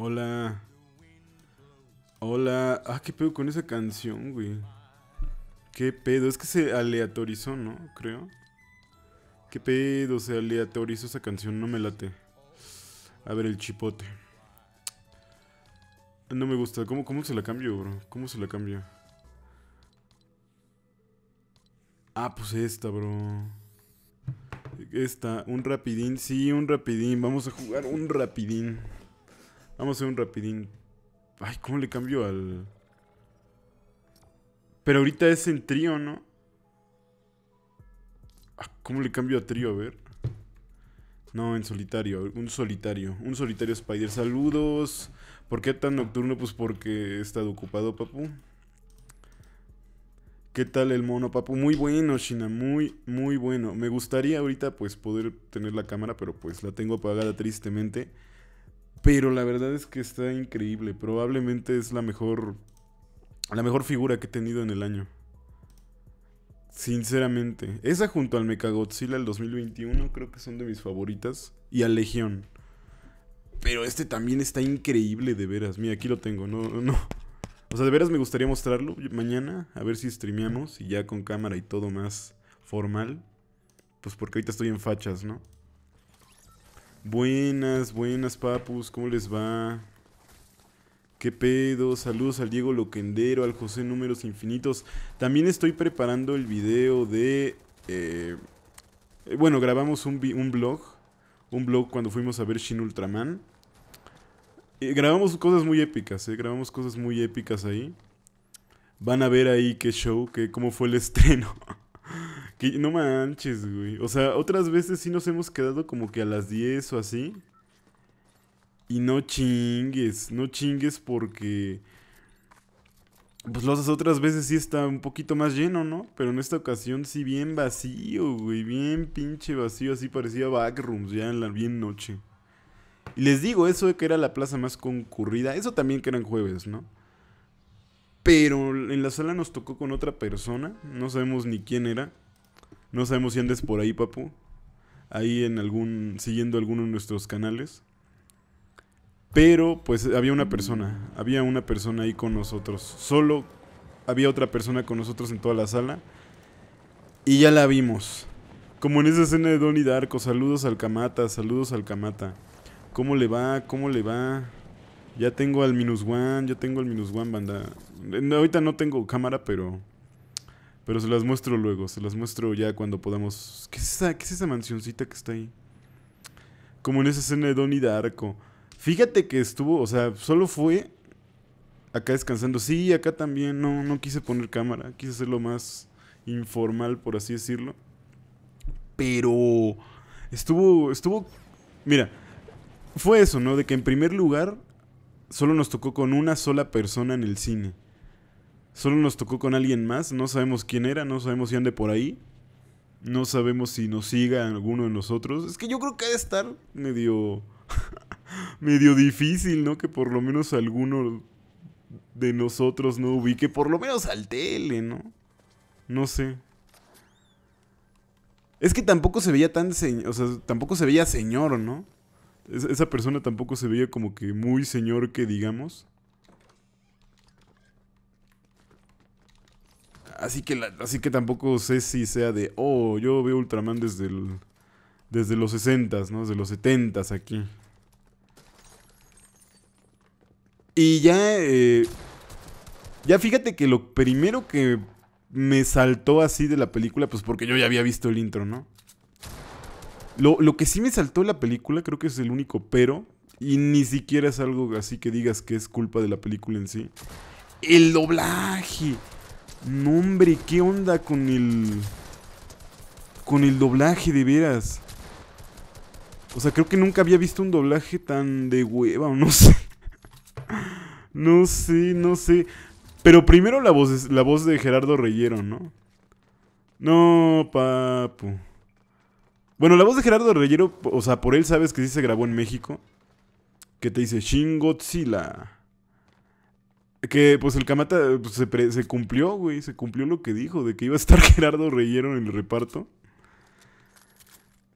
Hola. Hola. Ah, qué pedo con esa canción, güey. Qué pedo. Es que se aleatorizó, ¿no? Creo. Qué pedo. Se aleatorizó esa canción. No me late. A ver, el chipote. No me gusta. ¿Cómo, cómo se la cambio, bro? ¿Cómo se la cambio? Ah, pues esta, bro. Esta, un rapidín. Sí, un rapidín. Vamos a jugar un rapidín. Vamos a hacer un rapidín. Ay, ¿cómo le cambio al...? Pero ahorita es en trío, ¿no? Ah, ¿Cómo le cambio a trío? A ver. No, en solitario. Un solitario. Un solitario Spider. Saludos. ¿Por qué tan nocturno? Pues porque he estado ocupado, papu. ¿Qué tal el mono, papu? Muy bueno, Shina, muy, muy bueno. Me gustaría ahorita pues poder tener la cámara, pero pues la tengo apagada tristemente. Pero la verdad es que está increíble. Probablemente es la mejor. La mejor figura que he tenido en el año. Sinceramente. Esa junto al Mechagodzilla El 2021 creo que son de mis favoritas. Y a Legión. Pero este también está increíble de veras. Mira, aquí lo tengo. No, no. O sea, de veras me gustaría mostrarlo mañana. A ver si streameamos y ya con cámara y todo más formal. Pues porque ahorita estoy en fachas, ¿no? Buenas, buenas papus, ¿cómo les va? ¿Qué pedo? Saludos al Diego Loquendero, al José Números Infinitos. También estoy preparando el video de... Eh, bueno, grabamos un, blog. Un blog cuando fuimos a ver Shin Ultraman. grabamos cosas muy épicas, eh, grabamos cosas muy épicas ahí. Van a ver ahí qué show, qué, cómo fue el estreno. Que no manches, güey. O sea, otras veces sí nos hemos quedado como que a las 10 o así. Y no chingues, no chingues porque... Pues las otras veces sí está un poquito más lleno, ¿no? Pero en esta ocasión sí bien vacío, güey. Bien pinche vacío, así parecía backrooms ya en la bien noche. Y les digo, eso de que era la plaza más concurrida, eso también que eran jueves, ¿no? Pero en la sala nos tocó con otra persona, no sabemos ni quién era. No sabemos si andes por ahí, papu. Ahí en algún. siguiendo alguno de nuestros canales. Pero, pues había una persona. Había una persona ahí con nosotros. Solo había otra persona con nosotros en toda la sala. Y ya la vimos. Como en esa escena de Donnie Darko. Saludos al Kamata, saludos al Camata. ¿Cómo le va? ¿Cómo le va? Ya tengo al minus one, ya tengo al minus one, banda. Eh, ahorita no tengo cámara, pero pero se las muestro luego, se las muestro ya cuando podamos... ¿Qué es esa, mansioncita que está ahí? Como en esa escena de Donnie Darko. Fíjate que estuvo, o sea, solo fue acá descansando. Sí, acá también, no, no quise poner cámara, quise hacerlo más informal, por así decirlo. Pero estuvo, estuvo, mira, fue eso, ¿no? De que en primer lugar solo nos tocó con una sola persona en el cine. Solo nos tocó con alguien más, no sabemos quién era, no sabemos si ande por ahí. No sabemos si nos siga alguno de nosotros. Es que yo creo que ha estar medio. medio difícil, ¿no? Que por lo menos alguno de nosotros no ubique, por lo menos al tele, ¿no? No sé. Es que tampoco se veía tan. O sea, tampoco se veía señor, ¿no? esa persona tampoco se veía como que muy señor que digamos. Así que, así que tampoco sé si sea de, oh, yo veo Ultraman desde, desde los 60, ¿no? Desde los 70 aquí. Y ya, eh, ya fíjate que lo primero que me saltó así de la película, pues porque yo ya había visto el intro, ¿no? Lo, lo que sí me saltó de la película, creo que es el único pero, y ni siquiera es algo así que digas que es culpa de la película en sí. El doblaje. No, hombre, ¿qué onda con el... Con el doblaje, de veras? O sea, creo que nunca había visto un doblaje tan de hueva, no sé. no sé, no sé. Pero primero la voz, la voz de Gerardo Reyero, ¿no? No, papu. Bueno, la voz de Gerardo Reyero, o sea, por él sabes que sí se grabó en México. Que te dice Shin Godzilla. Que pues el Kamata pues, se, cumplió, güey, se cumplió lo que dijo, de que iba a estar Gerardo Reyero en el reparto.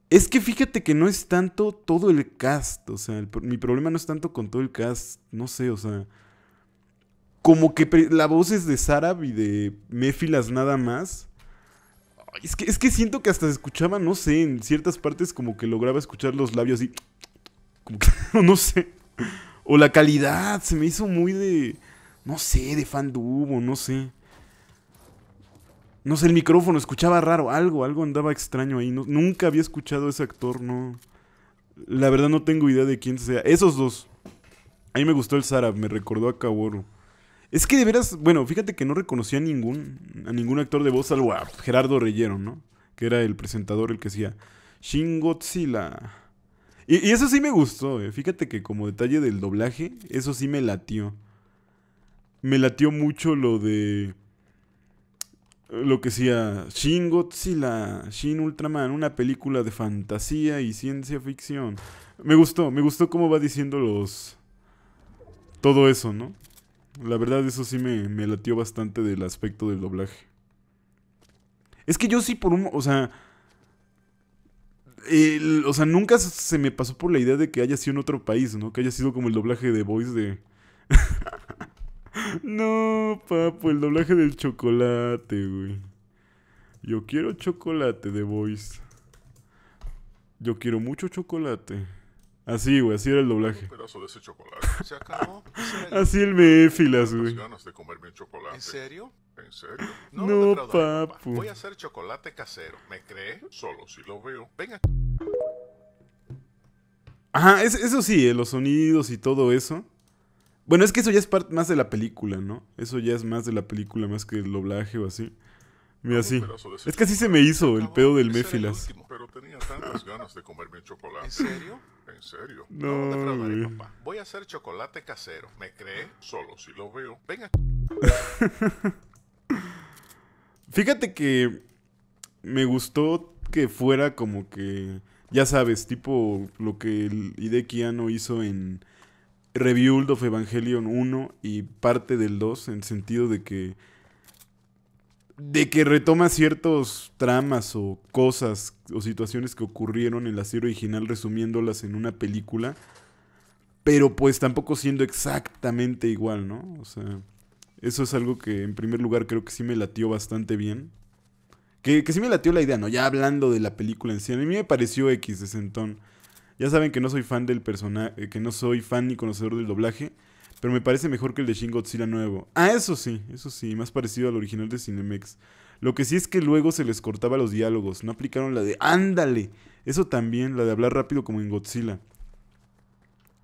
Es que fíjate que no es tanto todo el cast, o sea, mi problema no es tanto con todo el cast, no sé, o sea, como que la voz es de Sarab y de Méfilas nada más. Es que, es que siento que hasta se escuchaba, no sé, en ciertas partes como que lograba escuchar los labios y como que, no sé. O la calidad, se me hizo muy de... No sé, de fandubo, no sé. No sé, el micrófono escuchaba raro, algo, algo andaba extraño ahí. nunca había escuchado a ese actor, no. La verdad no tengo idea de quién sea. Esos dos. A mí me gustó el Sarab, me recordó a Kaworu. Es que de veras, bueno, fíjate que no reconocía a ningún, a ningún actor de voz, salvo a Gerardo Reyero, ¿no? Que era el presentador, el que decía Shingotsila. Y, y eso sí me gustó, eh. fíjate que como detalle del doblaje, eso sí me latió me latió mucho lo de lo que sea Shin Godzilla, Shin Ultraman, una película de fantasía y ciencia ficción. Me gustó, me gustó cómo va diciendo los... Todo eso, ¿no? La verdad eso sí me, latió bastante del aspecto del doblaje. Es que yo sí por un... O sea... o sea, nunca se me pasó por la idea de que haya sido en otro país, ¿no? Que haya sido como el doblaje de Boys de... No, papo, el doblaje del chocolate, güey. Yo quiero chocolate de Voice. Yo quiero mucho chocolate. Así, güey, así era el doblaje. de chocolate. ¿Se acabó? así el filas, güey. de comerme chocolate. ¿En serio? ¿En serio? No, no, papu. Voy a hacer chocolate casero. ¿Me cree? Solo si lo veo. Venga. Ajá, eso sí, eh, los sonidos y todo eso. Bueno, es que eso ya es parte más de la película, ¿no? Eso ya es más de la película, más que el doblaje o así. Mira, así, Es que así se me hizo el pedo del Méfilas. pero tenía tantas ganas de comerme chocolate. ¿En serio? ¿En serio? No, no te papá. Voy a hacer chocolate casero. ¿Me cree? Solo si lo veo. Venga. Fíjate que me gustó que fuera como que, ya sabes, tipo lo que el Hideki hizo en Review of Evangelion 1 y parte del 2, en el sentido de que. de que retoma ciertos tramas o cosas o situaciones que ocurrieron en la serie original, resumiéndolas en una película. Pero pues tampoco siendo exactamente igual, ¿no? O sea. Eso es algo que en primer lugar creo que sí me latió bastante bien. Que, sí me latió la idea, ¿no? Ya hablando de la película en sí. A mí me pareció X de Sentón. Ya saben que no soy fan del personaje, eh, que no soy fan ni conocedor del doblaje, pero me parece mejor que el de Shin Godzilla nuevo. Ah, eso sí, eso sí, más parecido al original de Cinemex. Lo que sí es que luego se les cortaba los diálogos, no aplicaron la de ándale. Eso también, la de hablar rápido como en Godzilla.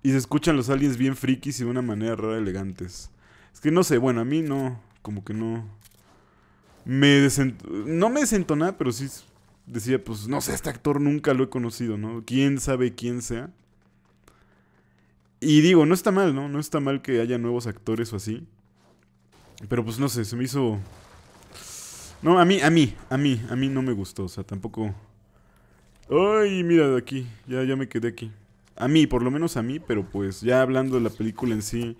Y se escuchan los aliens bien frikis y de una manera rara elegantes. Es que no sé, bueno, a mí no, como que no. Me No me desentonaba, pero sí decía, pues no sé, este actor nunca lo he conocido, ¿no? ¿Quién sabe quién sea? Y digo, no está mal, ¿no? No está mal que haya nuevos actores o así. Pero pues no sé, se me hizo... No, a mí, a mí, a mí, a mí no me gustó, o sea, tampoco... Ay, mira de aquí, ya, ya me quedé aquí. A mí, por lo menos a mí, pero pues ya hablando de la película en sí...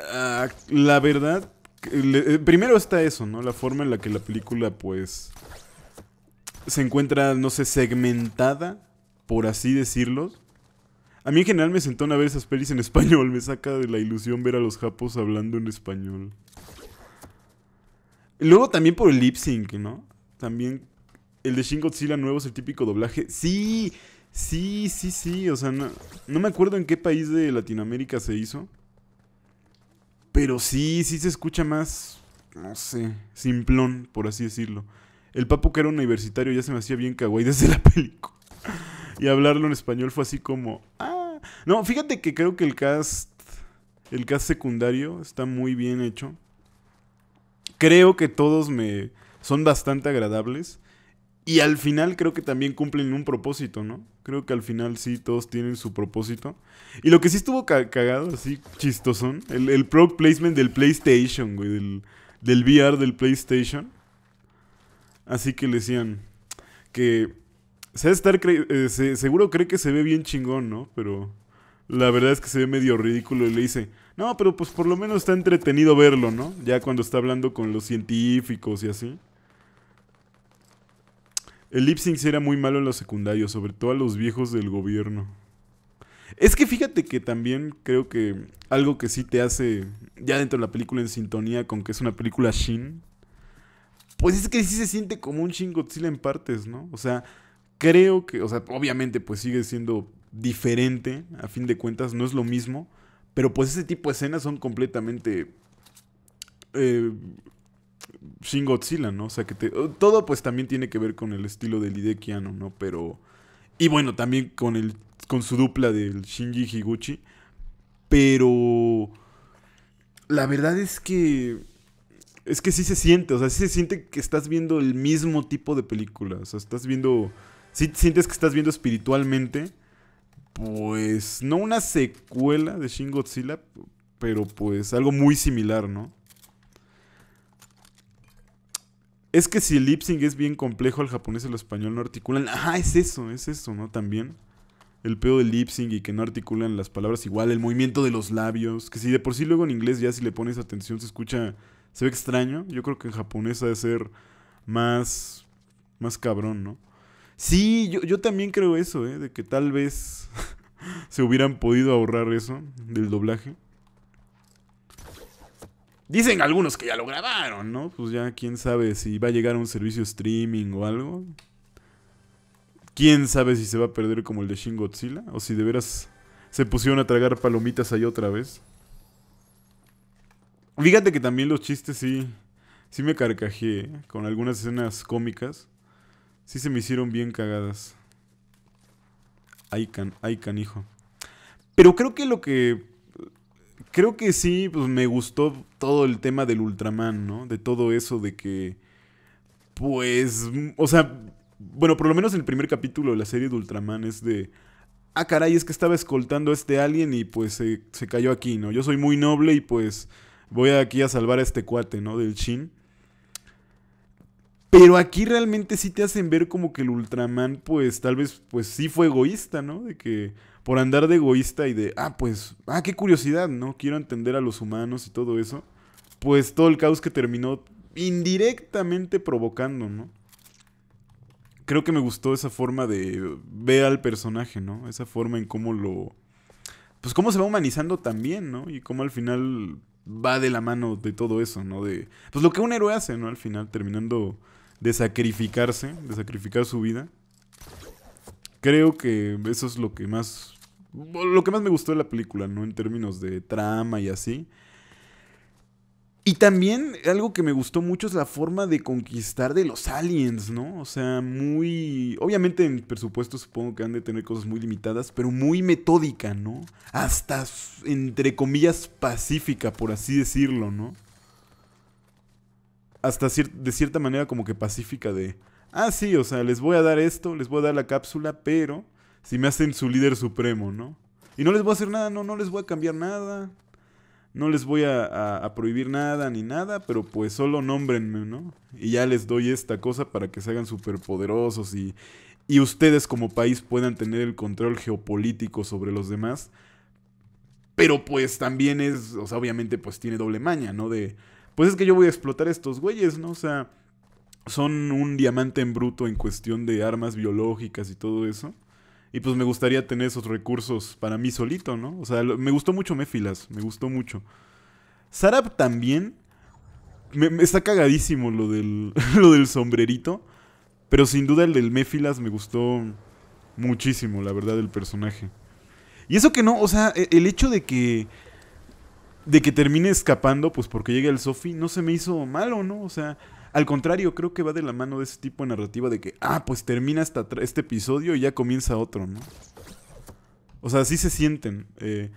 Ah, la verdad, eh, primero está eso, ¿no? La forma en la que la película pues se encuentra, no sé, segmentada, por así decirlo. A mí en general me sentó a ver esas pelis en español. Me saca de la ilusión ver a los japos hablando en español. Luego también por el lip sync, ¿no? También el de Shin Godzilla nuevo es el típico doblaje. Sí, sí, sí, sí. O sea, no, no me acuerdo en qué país de Latinoamérica se hizo. Pero sí, sí se escucha más, no sé, simplón, por así decirlo. El papo que era universitario ya se me hacía bien cagüey desde la película. y hablarlo en español fue así como... Ah. No, fíjate que creo que el cast... El cast secundario está muy bien hecho. Creo que todos me... Son bastante agradables. Y al final creo que también cumplen un propósito, ¿no? Creo que al final sí, todos tienen su propósito. Y lo que sí estuvo cagado, así chistosón, el, el placement del PlayStation, güey, del, del VR del PlayStation. Así que le decían que eh, se estar seguro cree que se ve bien chingón, ¿no? Pero la verdad es que se ve medio ridículo y le dice, no, pero pues por lo menos está entretenido verlo, ¿no? Ya cuando está hablando con los científicos y así. El lip sync era muy malo en los secundarios, sobre todo a los viejos del gobierno. Es que fíjate que también creo que algo que sí te hace, ya dentro de la película en sintonía con que es una película Shin, pues es que sí se siente como un Shin Godzilla en partes, ¿no? O sea, creo que, o sea, obviamente pues sigue siendo diferente, a fin de cuentas, no es lo mismo, pero pues ese tipo de escenas son completamente... Eh, Shin Godzilla, ¿no? O sea, que todo pues también tiene que ver con el estilo del Hidekiano, ¿no? Pero... Y bueno, también con, el, con su dupla del Shinji Higuchi. Pero... La verdad es que es que sí se siente, o sea, sí se siente que estás viendo el mismo tipo de película. O sea, estás viendo. Sí sientes que estás viendo espiritualmente. Pues. No una secuela de Shin Godzilla. Pero pues algo muy similar, ¿no? Es que si el lipsing es bien complejo, al japonés y el español no articulan. Ajá, es eso, es eso, ¿no? También. El pedo del lip y que no articulan las palabras igual, el movimiento de los labios. Que si de por sí luego en inglés ya si le pones atención se escucha se ve extraño. Yo creo que en japonés ha de ser más. más cabrón, ¿no? Sí, yo, también creo eso, ¿eh? De que tal vez se hubieran podido ahorrar eso del doblaje. Dicen algunos que ya lo grabaron, ¿no? Pues ya quién sabe si va a llegar a un servicio streaming o algo. Quién sabe si se va a perder como el de Shin Godzilla o si de veras se pusieron a tragar palomitas ahí otra vez. Fíjate que también los chistes sí, sí me carcajeé con algunas escenas cómicas. Sí se me hicieron bien cagadas. Ay, can, ay canijo. Pero creo que lo que... Creo que sí, pues me gustó todo el tema del Ultraman, ¿no? De todo eso de que... Pues... O sea... Bueno, por lo menos el primer capítulo de la serie de Ultraman es de ah, caray, es que estaba escoltando a este alien y pues se, se, cayó aquí, ¿no? Yo soy muy noble y pues voy aquí a salvar a este cuate, ¿no? Del chin Pero aquí realmente sí te hacen ver como que el Ultraman, pues tal vez, pues sí fue egoísta, ¿no? De que por andar de egoísta y de, ah, pues, ah, qué curiosidad, ¿no? Quiero entender a los humanos y todo eso. Pues todo el caos que terminó indirectamente provocando, ¿no? Creo que me gustó esa forma de ver al personaje, ¿no? Esa forma en cómo lo... Pues cómo se va humanizando también, ¿no? Y cómo al final va de la mano de todo eso, ¿no? De, pues lo que un héroe hace, ¿no? Al final, terminando de sacrificarse, de sacrificar su vida. Creo que eso es lo que más... Lo que más me gustó de la película, ¿no? En términos de trama y así. Y también algo que me gustó mucho es la forma de conquistar de los aliens, ¿no? O sea, muy... Obviamente en presupuesto supongo que han de tener cosas muy limitadas, pero muy metódica, ¿no? Hasta, entre comillas, pacífica, por así decirlo, ¿no? Hasta de cierta manera como que pacífica de... Ah, sí, o sea, les voy a dar esto, les voy a dar la cápsula, pero si me hacen su líder supremo, ¿no? Y no les voy a hacer nada, no, no les voy a cambiar nada no les voy a, prohibir nada ni nada, pero pues solo nómbrenme, ¿no? Y ya les doy esta cosa para que se hagan superpoderosos y, y ustedes como país puedan tener el control geopolítico sobre los demás. Pero pues también es, o sea, obviamente pues tiene doble maña, ¿no? De, pues es que yo voy a explotar a estos güeyes, ¿no? O sea, son un diamante en bruto en cuestión de armas biológicas y todo eso. Y pues me gustaría tener esos recursos para mí solito, ¿no? O sea, me gustó mucho Méfilas, me gustó mucho. Sarab también. Me, está cagadísimo lo del, lo del sombrerito. Pero sin duda el del Méfilas me gustó muchísimo, la verdad, el personaje. Y eso que no, o sea, e, el hecho de que. de que termine escapando, pues porque llega el Sofi, no se me hizo malo, ¿no? O sea, al contrario, creo que va de la mano de ese tipo de narrativa de que, ah, pues termina hasta este episodio y ya comienza otro, ¿no? O sea, así se sienten. Eh,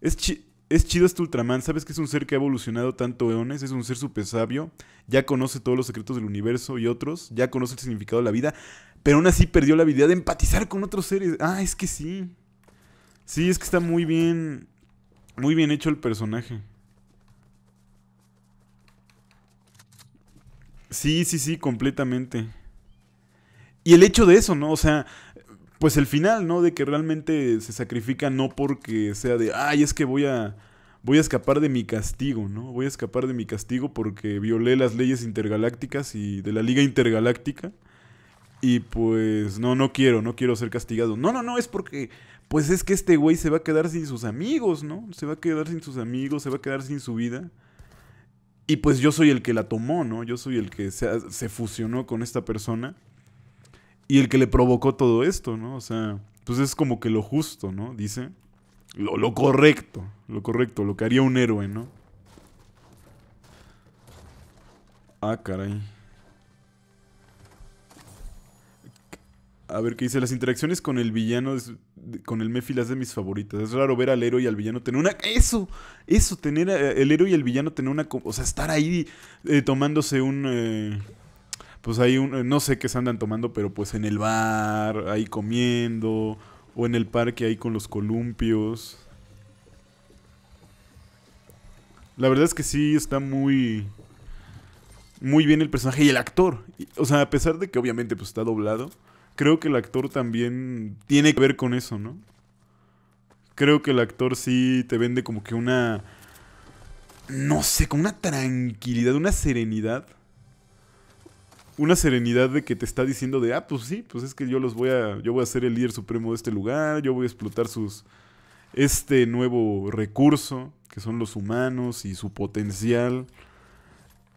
es, es chido este Ultraman, sabes que es un ser que ha evolucionado tanto eones, es un ser súper sabio, ya conoce todos los secretos del universo y otros, ya conoce el significado de la vida, pero aún así perdió la habilidad de empatizar con otros seres. Ah, es que sí. Sí, es que está muy bien, muy bien hecho el personaje. Sí, sí, sí, completamente. Y el hecho de eso, ¿no? O sea, pues el final, ¿no? De que realmente se sacrifica no porque sea de, ay, es que voy a, voy a escapar de mi castigo, ¿no? Voy a escapar de mi castigo porque violé las leyes intergalácticas y de la Liga Intergaláctica. Y pues, no, no quiero, no quiero ser castigado. No, no, no, es porque, pues es que este güey se va a quedar sin sus amigos, ¿no? Se va a quedar sin sus amigos, se va a quedar sin su vida. Y pues yo soy el que la tomó, ¿no? Yo soy el que se, se fusionó con esta persona y el que le provocó todo esto, ¿no? O sea, pues es como que lo justo, ¿no? Dice. Lo, correcto, lo correcto, lo que haría un héroe, ¿no? Ah, caray. A ver, ¿qué dice? Las interacciones con el villano con el las de mis favoritas. Es raro ver al héroe y al villano tener una. Eso, eso, tener eh, el héroe y el villano tener una. O sea, estar ahí eh, tomándose un. Eh, pues ahí, un, no sé qué se andan tomando, pero pues en el bar, ahí comiendo, o en el parque ahí con los columpios. La verdad es que sí está muy. Muy bien el personaje y el actor. O sea, a pesar de que obviamente pues está doblado creo que el actor también tiene que ver con eso, ¿no? Creo que el actor sí te vende como que una... No sé, con una tranquilidad, una serenidad. Una serenidad de que te está diciendo de, ah, pues sí, pues es que yo los voy a... Yo voy a ser el líder supremo de este lugar, yo voy a explotar sus... Este nuevo recurso, que son los humanos y su potencial.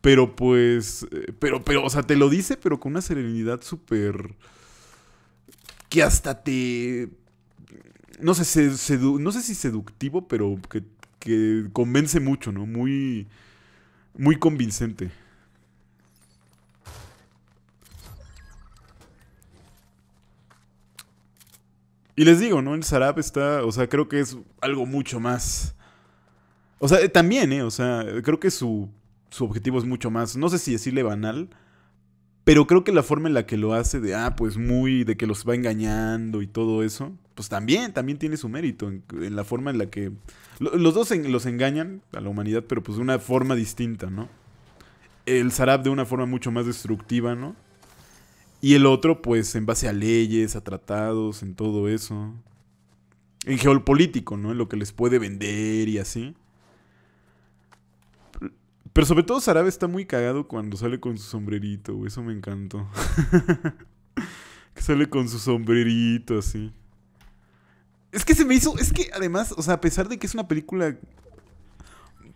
Pero pues... Eh, pero, pero, o sea, te lo dice, pero con una serenidad súper que hasta te... No sé, si seductivo, pero que, convence mucho, ¿no? Muy, muy convincente. Y les digo, ¿no? El Sarap está, o sea, creo que es algo mucho más. O sea, eh, también, ¿eh? O sea, creo que su, su objetivo es mucho más, no sé si decirle banal, pero creo que la forma en la que lo hace de, ah, pues muy, de que los va engañando y todo eso, pues también, también tiene su mérito en, la forma en la que... los dos los engañan a la humanidad, pero pues de una forma distinta, ¿no? El Sarab de una forma mucho más destructiva, ¿no? Y el otro, pues, en base a leyes, a tratados, en todo eso. En geopolítico, ¿no? En lo que les puede vender y así. Pero sobre todo Sarabe está muy cagado cuando sale con su sombrerito, güey. Eso me encantó. que sale con su sombrerito así. Es que se me hizo. Es que además, o sea, a pesar de que es una película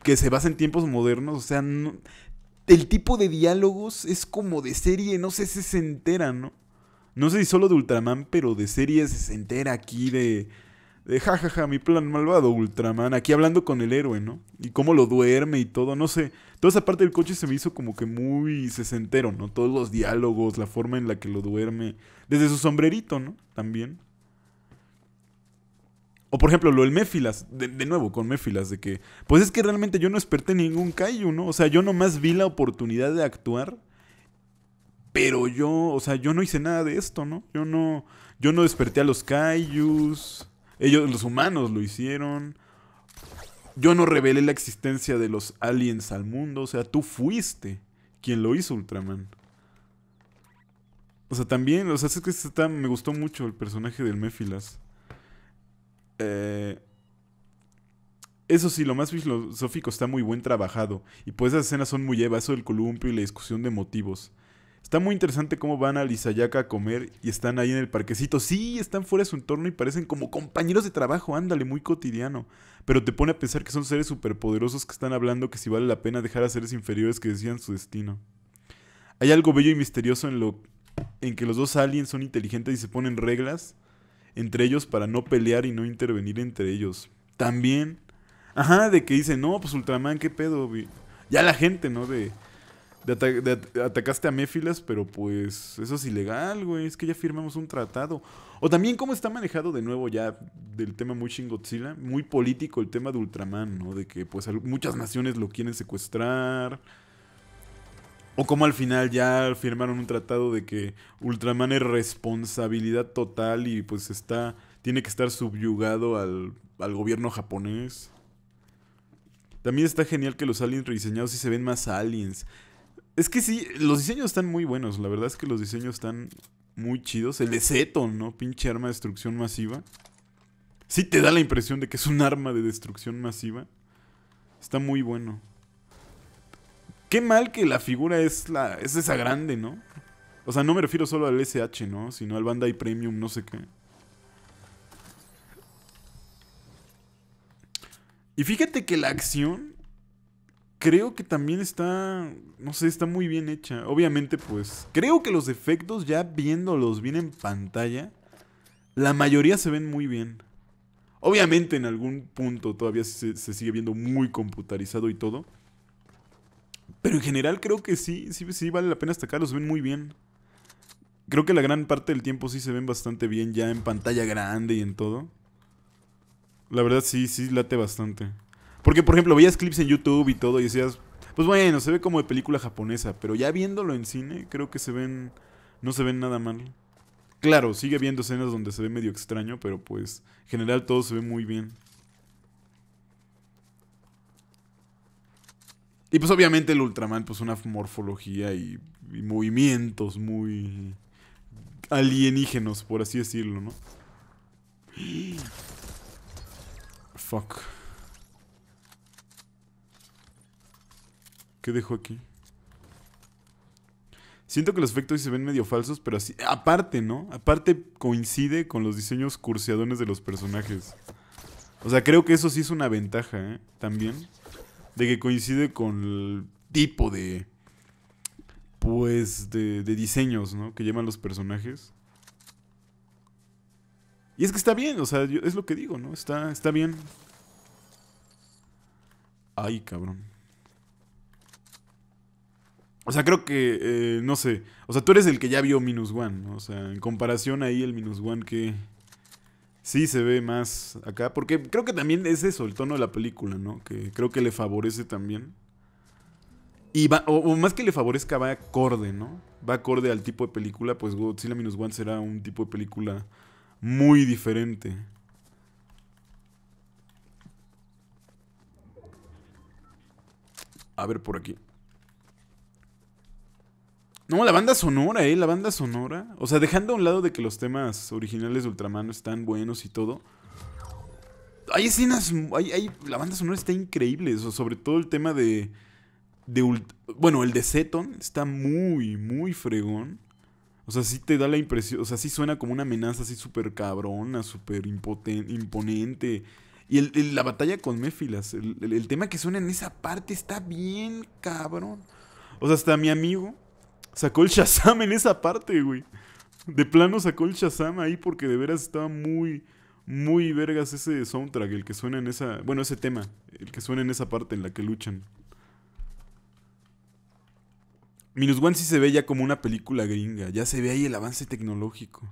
que se basa en tiempos modernos, o sea, el tipo de diálogos es como de serie, no sé si se entera, ¿no? No sé si solo de Ultraman, pero de serie se entera aquí de de jajaja, ja, ja, mi plan malvado, Ultraman, aquí hablando con el héroe, ¿no? Y cómo lo duerme y todo, no sé. Toda esa parte del coche se me hizo como que muy sesentero, ¿no? Todos los diálogos, la forma en la que lo duerme. Desde su sombrerito, ¿no? También. O por ejemplo, lo del Méfilas, de, nuevo con Méfilas, de que, pues es que realmente yo no desperté ningún Kaiju, ¿no? O sea, yo nomás vi la oportunidad de actuar, pero yo, o sea, yo no hice nada de esto, ¿no? Yo no, yo no desperté a los Kaijus, ellos, los humanos, lo hicieron. Yo no revelé la existencia de los aliens al mundo. O sea, tú fuiste quien lo hizo Ultraman. O sea, también, o sea, es que me gustó mucho el personaje del Méfilas. Eh, eso sí, lo más filosófico está muy buen trabajado. Y pues esas escenas son muy llevaso eso del columpio y la discusión de motivos. Está muy interesante cómo van a Lizayaca a comer y están ahí en el parquecito. Sí, están fuera de su entorno y parecen como compañeros de trabajo, ándale, muy cotidiano. Pero te pone a pensar que son seres superpoderosos que están hablando que si vale la pena dejar a seres inferiores que decían su destino. Hay algo bello y misterioso en lo en que los dos aliens son inteligentes y se ponen reglas entre ellos para no pelear y no intervenir entre ellos. También, ajá, de que dicen, "No, pues Ultraman, qué pedo." Ya la gente, ¿no? De atacaste a Méfilas pero pues eso es ilegal, güey. Es que ya firmamos un tratado. O también cómo está manejado de nuevo ya del tema muy chingotzila, muy político el tema de Ultraman, ¿no? De que pues muchas naciones lo quieren secuestrar. O como al final ya firmaron un tratado de que Ultraman es responsabilidad total y pues está tiene que estar subyugado al, al gobierno japonés. También está genial que los aliens rediseñados y se ven más aliens. Es que sí, los diseños están muy buenos. La verdad es que los diseños están muy chidos. El Zeton, ¿no? Pinche arma de destrucción masiva. Sí te da la impresión de que es un arma de destrucción masiva. Está muy bueno. Qué mal que la figura es, es esa grande, ¿no? O sea, no me refiero solo al SH, ¿no? Sino al Bandai Premium, no sé qué. Y fíjate que la acción creo que también está, no sé, está muy bien hecha. Obviamente, pues, creo que los efectos ya viéndolos bien en pantalla, la mayoría se ven muy bien. Obviamente en algún punto todavía se, sigue viendo muy computarizado y todo. Pero en general creo que sí, sí, sí vale la pena hasta los ven muy bien. Creo que la gran parte del tiempo sí se ven bastante bien ya en pantalla grande y en todo. La verdad sí, sí late bastante. Porque, por ejemplo, veías clips en YouTube y todo y decías, pues bueno, se ve como de película japonesa, pero ya viéndolo en cine, creo que se ven, no se ven nada mal. Claro, sigue habiendo escenas donde se ve medio extraño, pero pues en general todo se ve muy bien. Y pues obviamente el Ultraman, pues una morfología y, y movimientos muy alienígenos, por así decirlo, ¿no? Fuck. ¿Qué dejo aquí? Siento que los efectos se ven medio falsos, pero así... Aparte, ¿no? Aparte coincide con los diseños curseadones de los personajes. O sea, creo que eso sí es una ventaja, ¿eh? También. De que coincide con el tipo de... Pues de, diseños, ¿no? Que llevan los personajes. Y es que está bien, o sea, es lo que digo, ¿no? Está, está bien. Ay, cabrón. O sea, creo que, eh, no sé. O sea, tú eres el que ya vio Minus One. O sea, en comparación ahí el Minus One que sí se ve más acá. Porque creo que también es eso, el tono de la película, ¿no? Que creo que le favorece también. Y va, o, más que le favorezca, va acorde, ¿no? Va acorde al tipo de película, pues la Minus One será un tipo de película muy diferente. A ver por aquí. No, la banda sonora, eh, la banda sonora. O sea, dejando a un lado de que los temas originales de Ultraman están buenos y todo. Hay escenas, hay, la banda sonora está increíble, sobre todo el tema de, bueno, el de Seton está muy, muy fregón. O sea, sí te da la impresión, o sea, sí suena como una amenaza así súper cabrona, súper imponente. Y la batalla con Méfilas, el, el, tema que suena en esa parte está bien cabrón. O sea, hasta mi amigo, Sacó el Shazam en esa parte, güey. De plano sacó el Shazam ahí porque de veras estaba muy, muy vergas ese soundtrack, el que suena en esa... Bueno, ese tema, el que suena en esa parte en la que luchan. Minus One sí se ve ya como una película gringa, ya se ve ahí el avance tecnológico.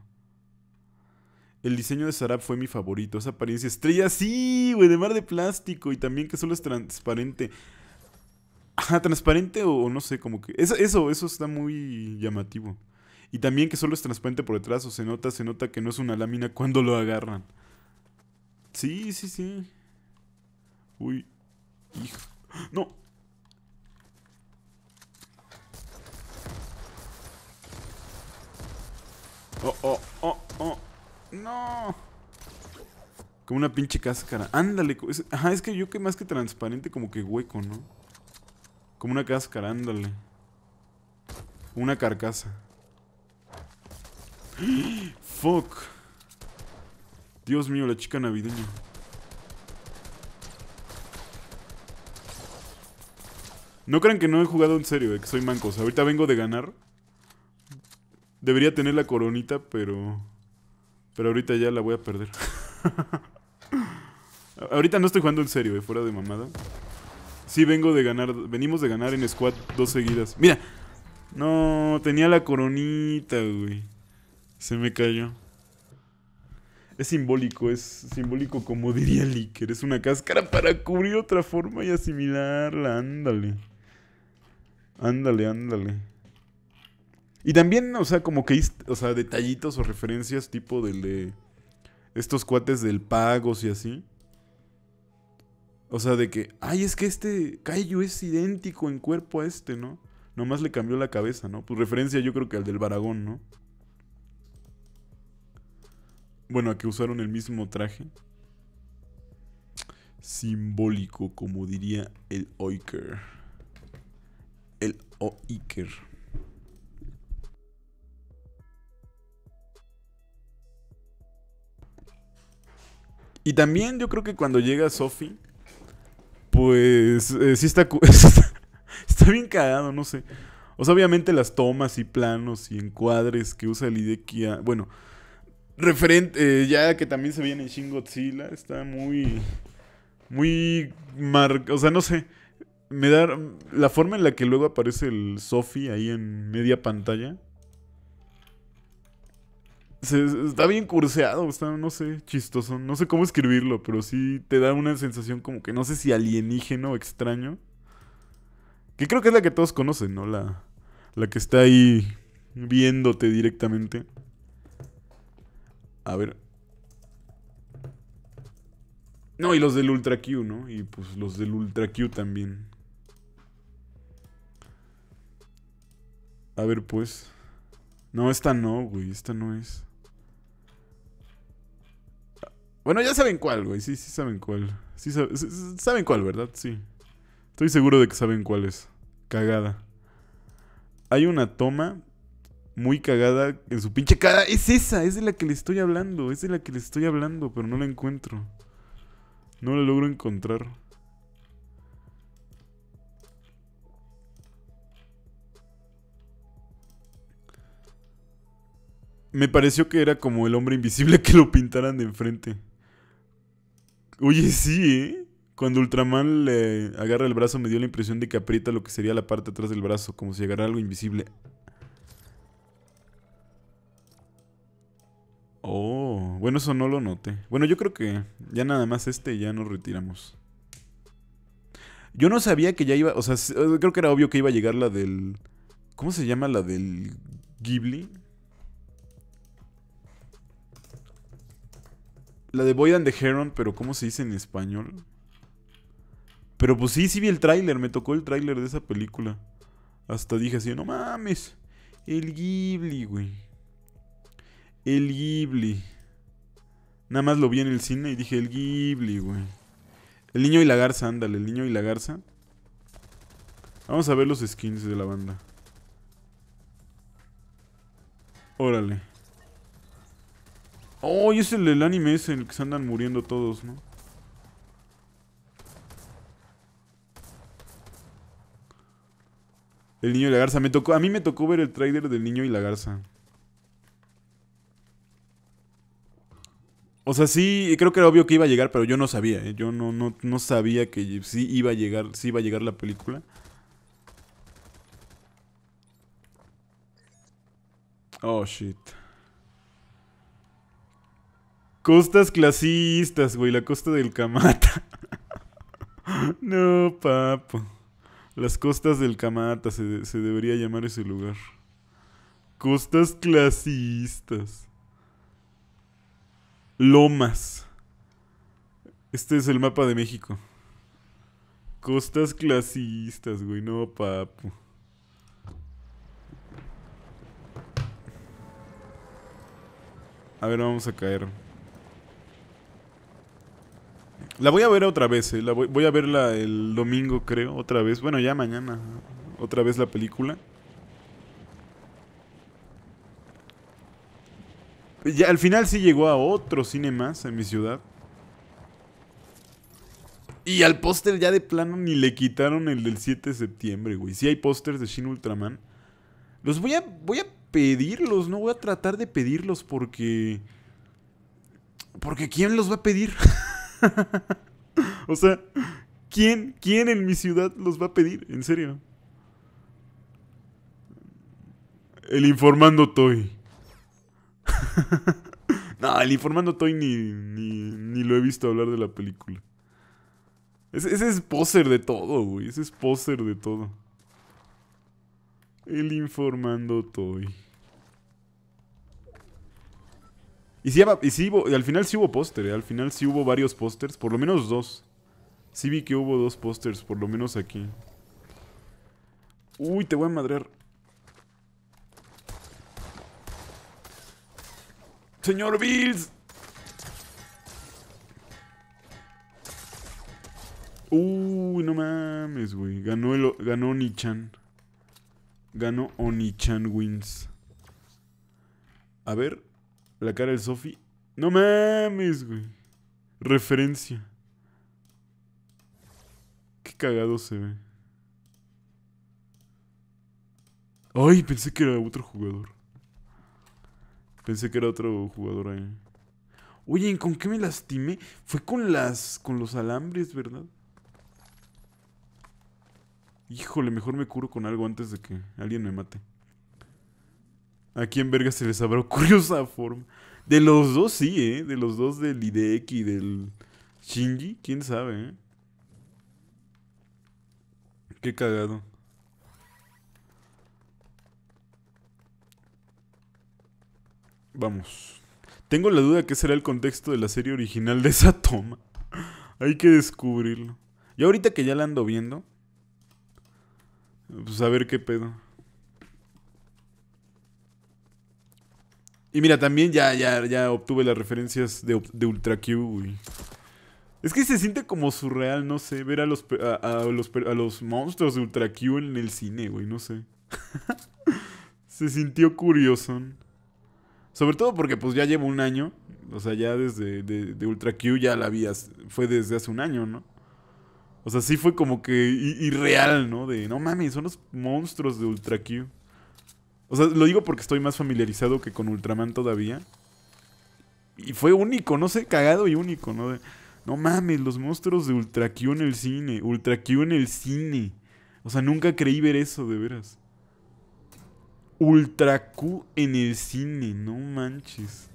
El diseño de Sarap fue mi favorito, esa apariencia estrella, sí, güey, de mar de plástico y también que solo es transparente. Ajá, transparente o no sé, como que. Eso, eso, está muy llamativo. Y también que solo es transparente por detrás, o se nota, se nota que no es una lámina cuando lo agarran. Sí, sí, sí. Uy. Hijo. No. Oh, oh, oh, oh. No. Como una pinche cáscara. Ándale. ajá, es que yo que más que transparente, como que hueco, ¿no? Como una cáscara, ándale. Una carcasa. ¡Fuck! Dios mío, la chica navideña. No crean que no he jugado en serio, eh, que soy manco. ahorita vengo de ganar. Debería tener la coronita, pero... Pero ahorita ya la voy a perder. ahorita no estoy jugando en serio, eh, fuera de mamada. Sí, vengo de ganar. Venimos de ganar en squad dos seguidas. Mira. No, tenía la coronita, güey. Se me cayó. Es simbólico, es simbólico como diría Licker. Es una cáscara para cubrir otra forma y asimilarla. Ándale. Ándale, ándale. Y también, o sea, como que, o detallitos o referencias tipo del de estos cuates del pago, y así. O sea, de que, ay, es que este Kaiju es idéntico en cuerpo a este, ¿no? Nomás le cambió la cabeza, ¿no? Pues referencia yo creo que al del Baragón, ¿no? Bueno, a que usaron el mismo traje. Simbólico, como diría el Oiker. El Oiker. Y también yo creo que cuando llega Sophie pues eh, sí está, está bien cagado, no sé. O sea, obviamente las tomas y planos y encuadres que usa el Idequia. bueno, referente, eh, ya que también se viene en Shin Godzilla, está muy, muy, mar o sea, no sé, me da la forma en la que luego aparece el Sofi ahí en media pantalla, está bien curseado, está, no sé, chistoso. No sé cómo escribirlo, pero sí te da una sensación como que no sé si alienígeno o extraño. Que creo que es la que todos conocen, ¿no? La, la que está ahí viéndote directamente. A ver. No, y los del Ultra Q, ¿no? Y pues los del Ultra Q también. A ver, pues. No, esta no, güey. Esta no es. Bueno, ya saben cuál, güey. Sí, sí saben cuál. Sí, saben cuál, ¿verdad? Sí. Estoy seguro de que saben cuál es. Cagada. Hay una toma muy cagada en su pinche cara. Es esa, es de la que le estoy hablando. Es de la que le estoy hablando, pero no la encuentro. No la logro encontrar. Me pareció que era como el hombre invisible que lo pintaran de enfrente. Oye, sí, ¿eh? Cuando Ultraman le agarra el brazo me dio la impresión de que aprieta lo que sería la parte atrás del brazo, como si llegara algo invisible. Oh, bueno, eso no lo noté. Bueno, yo creo que ya nada más este ya nos retiramos. Yo no sabía que ya iba, o sea, creo que era obvio que iba a llegar la del... ¿Cómo se llama la del Ghibli? La de Boyd and the Heron, pero ¿cómo se dice en español? Pero pues sí, sí vi el tráiler, me tocó el tráiler de esa película. Hasta dije así, no mames. El Ghibli, güey. El Ghibli. Nada más lo vi en el cine y dije, el Ghibli, güey. El niño y la garza, ándale, el niño y la garza. Vamos a ver los skins de la banda. Órale. Oh, y es el del anime ese en el que se andan muriendo todos, ¿no? El niño y la garza. Me tocó, a mí me tocó ver el trailer del niño y la garza. O sea, sí, creo que era obvio que iba a llegar, pero yo no sabía. ¿eh? Yo no, no, no sabía que sí iba a llegar, sí iba a llegar la película. Oh, shit. Costas clasistas, güey. La costa del Camata. no, papo. Las costas del Camata se, se debería llamar ese lugar. Costas clasistas. Lomas. Este es el mapa de México. Costas clasistas, güey. No, papo. A ver, vamos a caer. La voy a ver otra vez, eh. la voy, a verla el domingo, creo, otra vez. Bueno, ya mañana, otra vez la película. Ya, al final sí llegó a otro cine más en mi ciudad. Y al póster ya de plano ni le quitaron el del 7 de septiembre, güey. Sí hay pósters de Shin Ultraman. Los voy a, voy a pedirlos, no voy a tratar de pedirlos porque... Porque ¿quién los va a pedir? o sea, ¿quién, ¿quién en mi ciudad los va a pedir? En serio. El informando Toy. no, el informando Toy ni, lo he visto hablar de la película. Ese, ese es póster de todo, güey. Ese es póster de todo. El informando Toy. Y sí, hubo, al final sí hubo póster, ¿eh? al final sí hubo varios pósters, por lo menos dos. Sí vi que hubo dos pósters, por lo menos aquí. Uy, te voy a madrear. Señor Bills. Uy, no mames, güey. Ganó, ganó Onichan. Ganó Onichan Wins. A ver. La cara del Sofi. No mames, güey. Referencia. Qué cagado se ve. Ay, pensé que era otro jugador. Pensé que era otro jugador ahí. Oye, ¿con qué me lastimé? Fue con las. con los alambres, ¿verdad? Híjole, mejor me curo con algo antes de que alguien me mate. ¿A quién verga se les habrá ocurrido esa forma? De los dos sí, ¿eh? De los dos del IDEC y del Shinji, quién sabe, ¿eh? Qué cagado. Vamos. Tengo la duda de qué será el contexto de la serie original de esa toma. Hay que descubrirlo. Y ahorita que ya la ando viendo, pues a ver qué pedo. Y mira, también ya, ya, ya obtuve las referencias de, Ultra Q, Es que se siente como surreal, no sé, ver a los, a, los, a los monstruos de Ultra Q en el cine, güey, no sé. se sintió curioso. Sobre todo porque pues ya llevo un año. O sea, ya desde de, Ultra Q ya la vi, fue desde hace un año, ¿no? O sea, sí fue como que irreal, ¿no? De, no mames, son los monstruos de Ultra Q. O sea, lo digo porque estoy más familiarizado que con Ultraman todavía. Y fue único, no sé, cagado y único, ¿no? De, no mames, los monstruos de Ultra Q en el cine. Ultra Q en el cine. O sea, nunca creí ver eso, de veras. Ultra Q en el cine, no manches.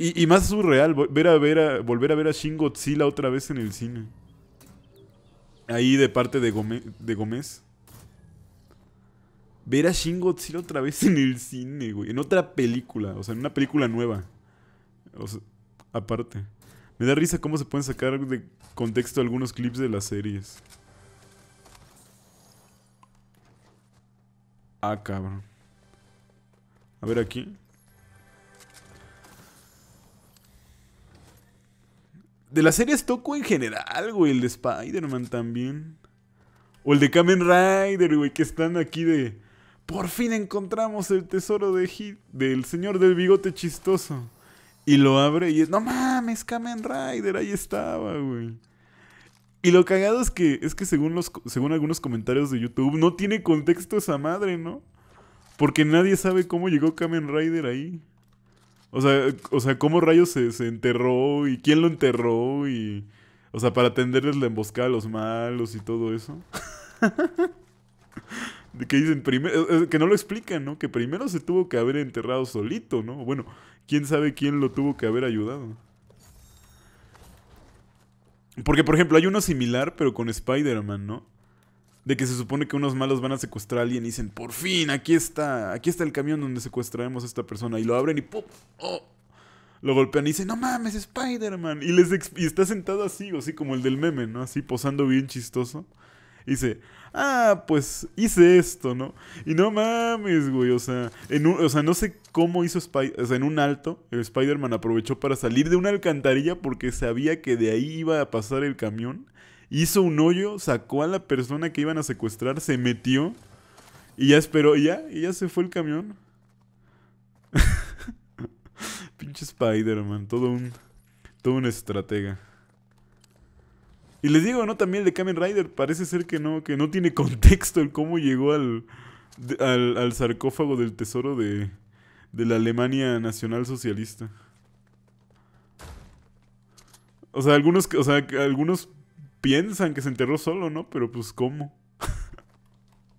Y, más surreal, ver a ver a, volver a ver a Shin otra vez en el cine. Ahí de parte de, de Gómez ver a Shin Godzilla otra vez en el cine, güey. En otra película, o sea, en una película nueva. O aparte. Me da risa cómo se pueden sacar de contexto algunos clips de las series. Ah, cabrón. A ver aquí. De las series toco en general, güey. El de Spider-Man también. O el de Kamen Rider, güey, que están aquí de... Por fin encontramos el tesoro de Hit, del señor del bigote chistoso. Y lo abre y es, no mames, Kamen Rider, ahí estaba, güey. Y lo cagado es que, es que según, los, según algunos comentarios de YouTube, no tiene contexto esa madre, ¿no? Porque nadie sabe cómo llegó Kamen Rider ahí. O sea, o cómo rayos se, enterró y quién lo enterró y... O sea, para atenderles la emboscada a los malos y todo eso. que dicen primero, eh, eh, que no lo explican, ¿no? Que primero se tuvo que haber enterrado solito, ¿no? Bueno, quién sabe quién lo tuvo que haber ayudado. Porque, por ejemplo, hay uno similar, pero con Spider-Man, ¿no? De que se supone que unos malos van a secuestrar a alguien y dicen, por fin, aquí está, aquí está el camión donde secuestraremos a esta persona. Y lo abren y ¡pum! ¡Oh! Lo golpean y dicen, no mames, Spider-Man. Y, les está sentado así, así como el del meme, ¿no? Así posando bien chistoso. dice, ah, pues hice esto, ¿no? Y no mames, güey, o sea, en o sea, no sé cómo hizo Spider, o sea, en un alto, el eh, Spider-Man aprovechó para salir de una alcantarilla porque sabía que de ahí iba a pasar el camión. Hizo un hoyo, sacó a la persona que iban a secuestrar, se metió y ya esperó, y ya, y ya se fue el camión. Pinche Spider-Man, todo un, todo un estratega. Y les digo, ¿no? También de Kamen Rider parece ser que no, que no tiene contexto el cómo llegó al, sarcófago del tesoro de, la Alemania Nacional Socialista. O sea, algunos, o sea, algunos piensan que se enterró solo, ¿no? Pero pues cómo.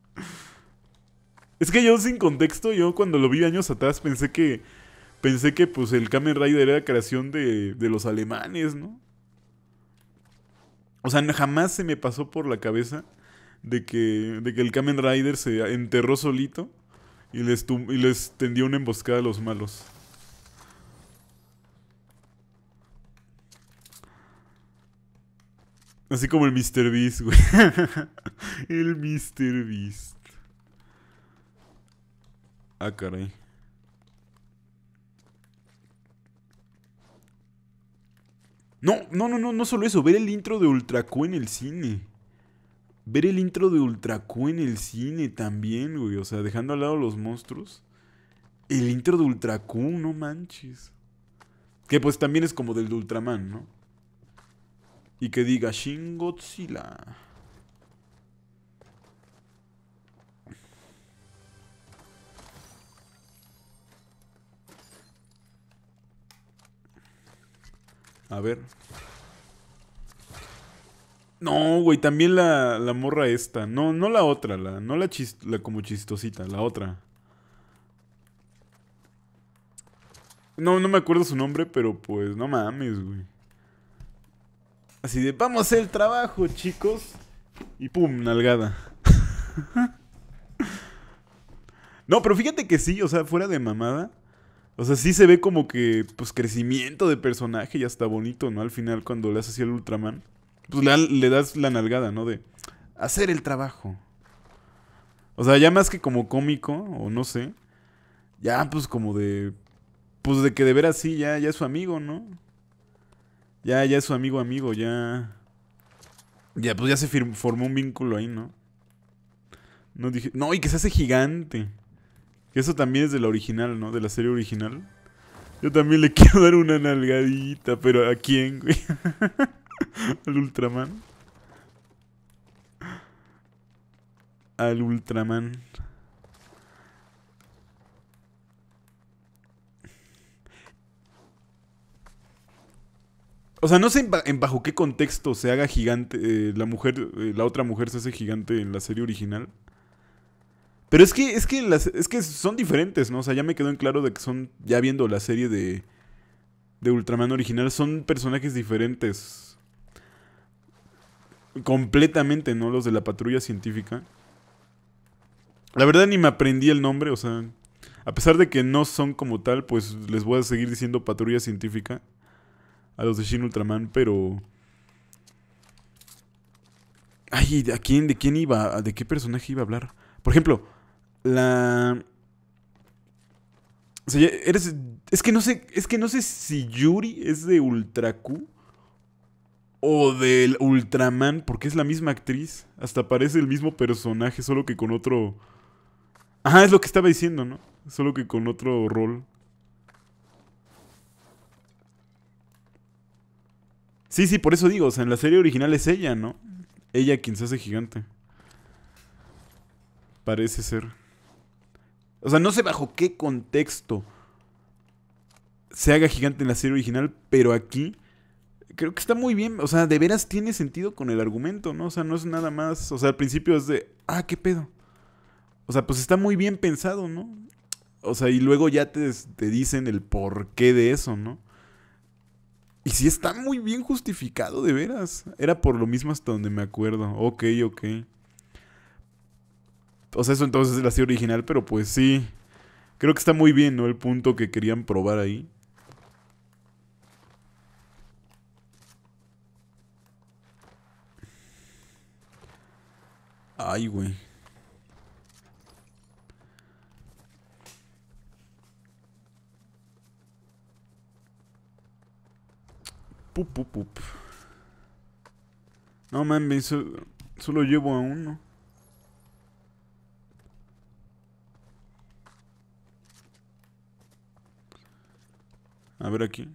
es que yo sin contexto, yo cuando lo vi años atrás pensé que pensé que pues el Kamen Rider era creación de, de los alemanes, ¿no? O sea, jamás se me pasó por la cabeza de que, de que el Kamen Rider se enterró solito y les, y les tendió una emboscada a los malos. Así como el Mr. Beast, güey. el Mr. Beast. Ah, caray. No, no, no, no, no solo eso, ver el intro de Ultra Q en el cine. Ver el intro de Ultra Q en el cine también, güey. O sea, dejando al lado los monstruos. El intro de Ultra Q, no manches. Que pues también es como del de Ultraman, ¿no? Y que diga Shin Godzilla. A ver. No, güey, también la, morra esta. No, no la otra, la, no la, como chistosita, la otra. No, no me acuerdo su nombre, pero pues no mames, güey. Así de, vamos a el trabajo, chicos. Y pum, nalgada. no, pero fíjate que sí, o sea, fuera de mamada. O sea, sí se ve como que, pues, crecimiento de personaje y hasta bonito, ¿no? Al final, cuando le haces así al Ultraman, pues le, das la nalgada, ¿no? De hacer el trabajo. O sea, ya más que como cómico, o no sé, ya, pues, como de. Pues de que de ver así ya, ya es su amigo, ¿no? Ya, ya es su amigo, amigo, ya. Ya, pues ya se formó un vínculo ahí, ¿no? No dije. No, y que se hace gigante. Que eso también es de la original, ¿no? De la serie original. Yo también le quiero dar una nalgadita, pero ¿a quién, güey? Al Ultraman. Al Ultraman. O sea, no sé en bajo qué contexto se haga gigante, eh, la mujer, eh, la otra mujer se hace gigante en la serie original. Pero es que, es que es que son diferentes, ¿no? O sea, ya me quedó en claro de que son, ya viendo la serie de, de Ultraman original, son personajes diferentes. Completamente, ¿no? Los de la patrulla científica. La verdad ni me aprendí el nombre, o sea. A pesar de que no son como tal, pues les voy a seguir diciendo patrulla científica. A los de Shin Ultraman, pero. Ay, ¿a quién, ¿de quién iba? ¿De qué personaje iba a hablar? Por ejemplo, la. O sea, eres. Es que no sé. Es que no sé si Yuri es de Ultra Q o del Ultraman, porque es la misma actriz. Hasta parece el mismo personaje, solo que con otro. Ah, es lo que estaba diciendo, ¿no? Solo que con otro rol. Sí, sí, por eso digo, o sea, en la serie original es ella, ¿no? Ella quien se hace gigante. Parece ser. O sea, no sé bajo qué contexto se haga gigante en la serie original, pero aquí creo que está muy bien. O sea, de veras tiene sentido con el argumento, ¿no? O sea, no es nada más. O sea, al principio es de, ah, qué pedo. O sea, pues está muy bien pensado, ¿no? O sea, y luego ya te, dicen el porqué de eso, ¿no? Y sí está muy bien justificado, de veras. Era por lo mismo hasta donde me acuerdo. Ok, ok. O sea, eso entonces es la serie original, pero pues sí. Creo que está muy bien, ¿no? El punto que querían probar ahí. Ay, güey. Pup, pup, pup. No mames, solo llevo a uno. A ver aquí.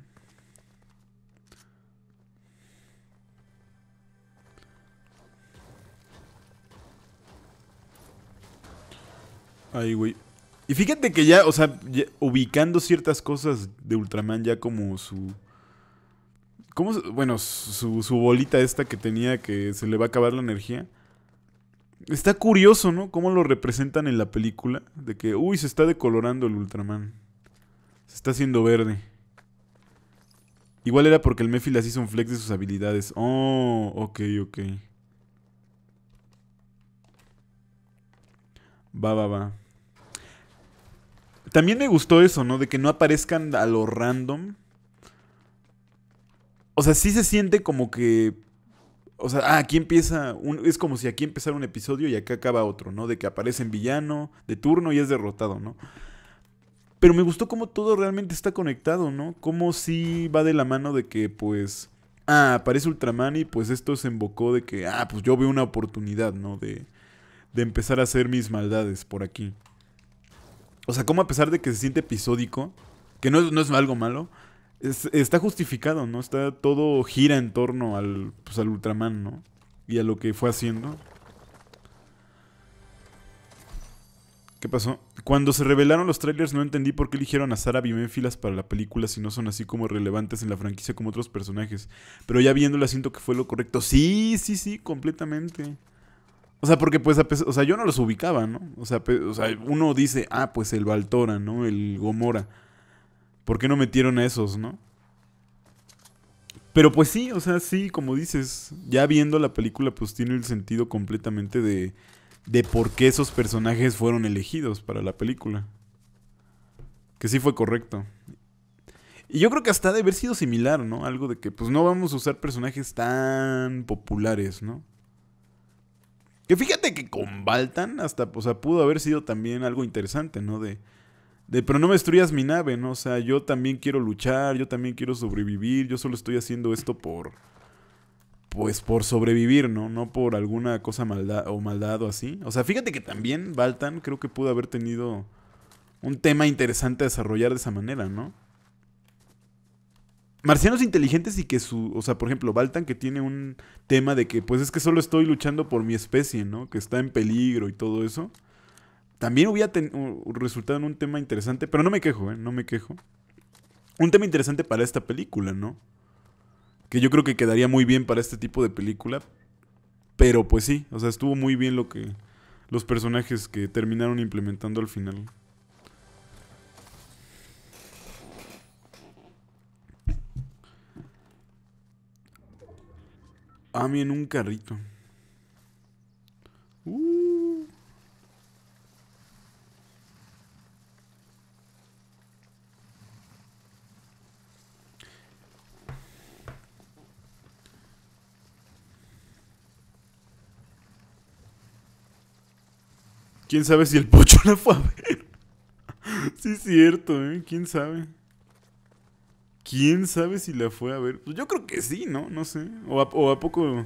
Ay, güey. Y fíjate que ya, o sea, ubicando ciertas cosas de Ultraman ya como su... ¿Cómo? Bueno, su, su bolita esta que tenía que se le va a acabar la energía. Está curioso, ¿no? Cómo lo representan en la película. De que, uy, se está decolorando el Ultraman. Se está haciendo verde. Igual era porque el Mefi las hizo un flex de sus habilidades. Oh, ok, ok. Va, va, va. También me gustó eso, ¿no? De que no aparezcan a lo random. O sea, sí se siente como que. O sea, ah, aquí empieza. es como si aquí empezara un episodio y acá acaba otro, ¿no? De que aparece en villano de turno y es derrotado, ¿no? Pero me gustó cómo todo realmente está conectado, ¿no? Cómo si va de la mano de que, pues, ah, aparece Ultraman y pues esto se embocó de que, ah, pues yo veo una oportunidad, ¿no? De, de empezar a hacer mis maldades por aquí. O sea, cómo a pesar de que se siente episódico, que no es, no es algo malo, está justificado, ¿no? Está todo gira en torno al, pues, al Ultraman, ¿no? Y a lo que fue haciendo. ¿Qué pasó? Cuando se revelaron los trailers no entendí por qué eligieron a Sara filas para la película si no son así como relevantes en la franquicia como otros personajes. Pero ya viéndola siento que fue lo correcto. Sí, sí, sí, completamente. O sea, porque pues, o sea, yo no los ubicaba, ¿no? O sea, o sea uno dice, ah, pues el Baltora, ¿no? El Gomora. ¿Por qué no metieron a esos, no? Pero pues sí, o sea, sí, como dices, ya viendo la película, pues tiene el sentido completamente de de por qué esos personajes fueron elegidos para la película. Que sí fue correcto. Y yo creo que hasta de haber sido similar, ¿no? Algo de que pues no vamos a usar personajes tan populares, ¿no? Que fíjate que con Baltan hasta, o sea, pudo haber sido también algo interesante, ¿no? De, de, pero no me destruyas mi nave, ¿no? O sea, yo también quiero luchar, yo también quiero sobrevivir, yo solo estoy haciendo esto por pues por sobrevivir, ¿no? No por alguna cosa maldad o maldad o así. O sea, fíjate que también Baltan creo que pudo haber tenido un tema interesante a desarrollar de esa manera, ¿no? Marcianos inteligentes y que su, o sea, por ejemplo, Baltan que tiene un tema de que pues es que solo estoy luchando por mi especie, ¿no? Que está en peligro y todo eso. También hubiera resultado en un tema interesante, pero no me quejo, ¿eh? No me quejo. Un tema interesante para esta película, ¿no? que yo creo que quedaría muy bien para este tipo de película. Pero pues sí, o sea, estuvo muy bien lo que los personajes que terminaron implementando al final. A ah, mí en un carrito. ¿Quién sabe si el pocho la fue a ver? sí, es cierto, ¿eh? ¿Quién sabe? ¿Quién sabe si la fue a ver? Pues yo creo que sí, ¿no? No sé. O a, poco...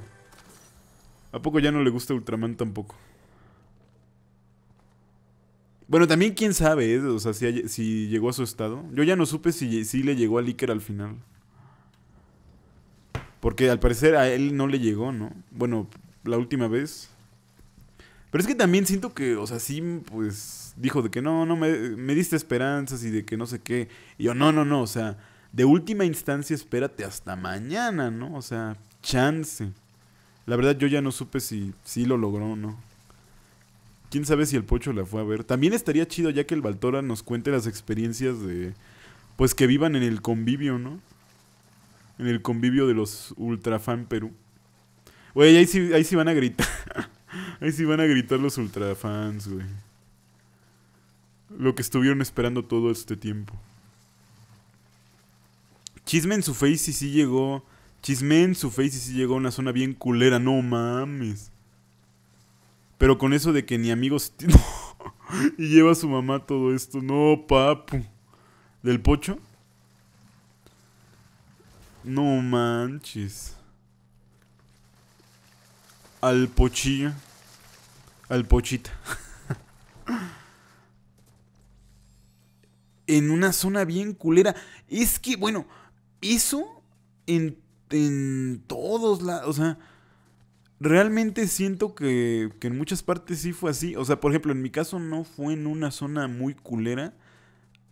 ¿A poco ya no le gusta Ultraman tampoco? Bueno, también quién sabe, eh? o sea, si, llegó a su estado. Yo ya no supe si, si le llegó a Iker al final. Porque al parecer a él no le llegó, ¿no? Bueno, la última vez pero es que también siento que, o sea, sí, pues dijo de que no, no, me, diste esperanzas y de que no sé qué. Y yo, no, no, no, o sea, de última instancia espérate hasta mañana, ¿no? O sea, chance. La verdad yo ya no supe si, si lo logró o no. Quién sabe si el Pocho la fue a ver. También estaría chido ya que el Baltora nos cuente las experiencias de. Pues que vivan en el convivio, ¿no? En el convivio de los Ultrafan Perú. Oye, ahí sí, ahí sí van a gritar. Ahí sí van a gritar los ultrafans, güey. Lo que estuvieron esperando todo este tiempo. Chisme en su face y sí llegó. Chisme en su face y sí llegó a una zona bien culera. No mames. Pero con eso de que ni amigos. y lleva a su mamá todo esto. No, papu. ¿Del pocho? No manches. Al pochilla al Pochita. en una zona bien culera. Es que, bueno, eso en, en todos lados. O sea, realmente siento que, que en muchas partes sí fue así. O sea, por ejemplo, en mi caso no fue en una zona muy culera.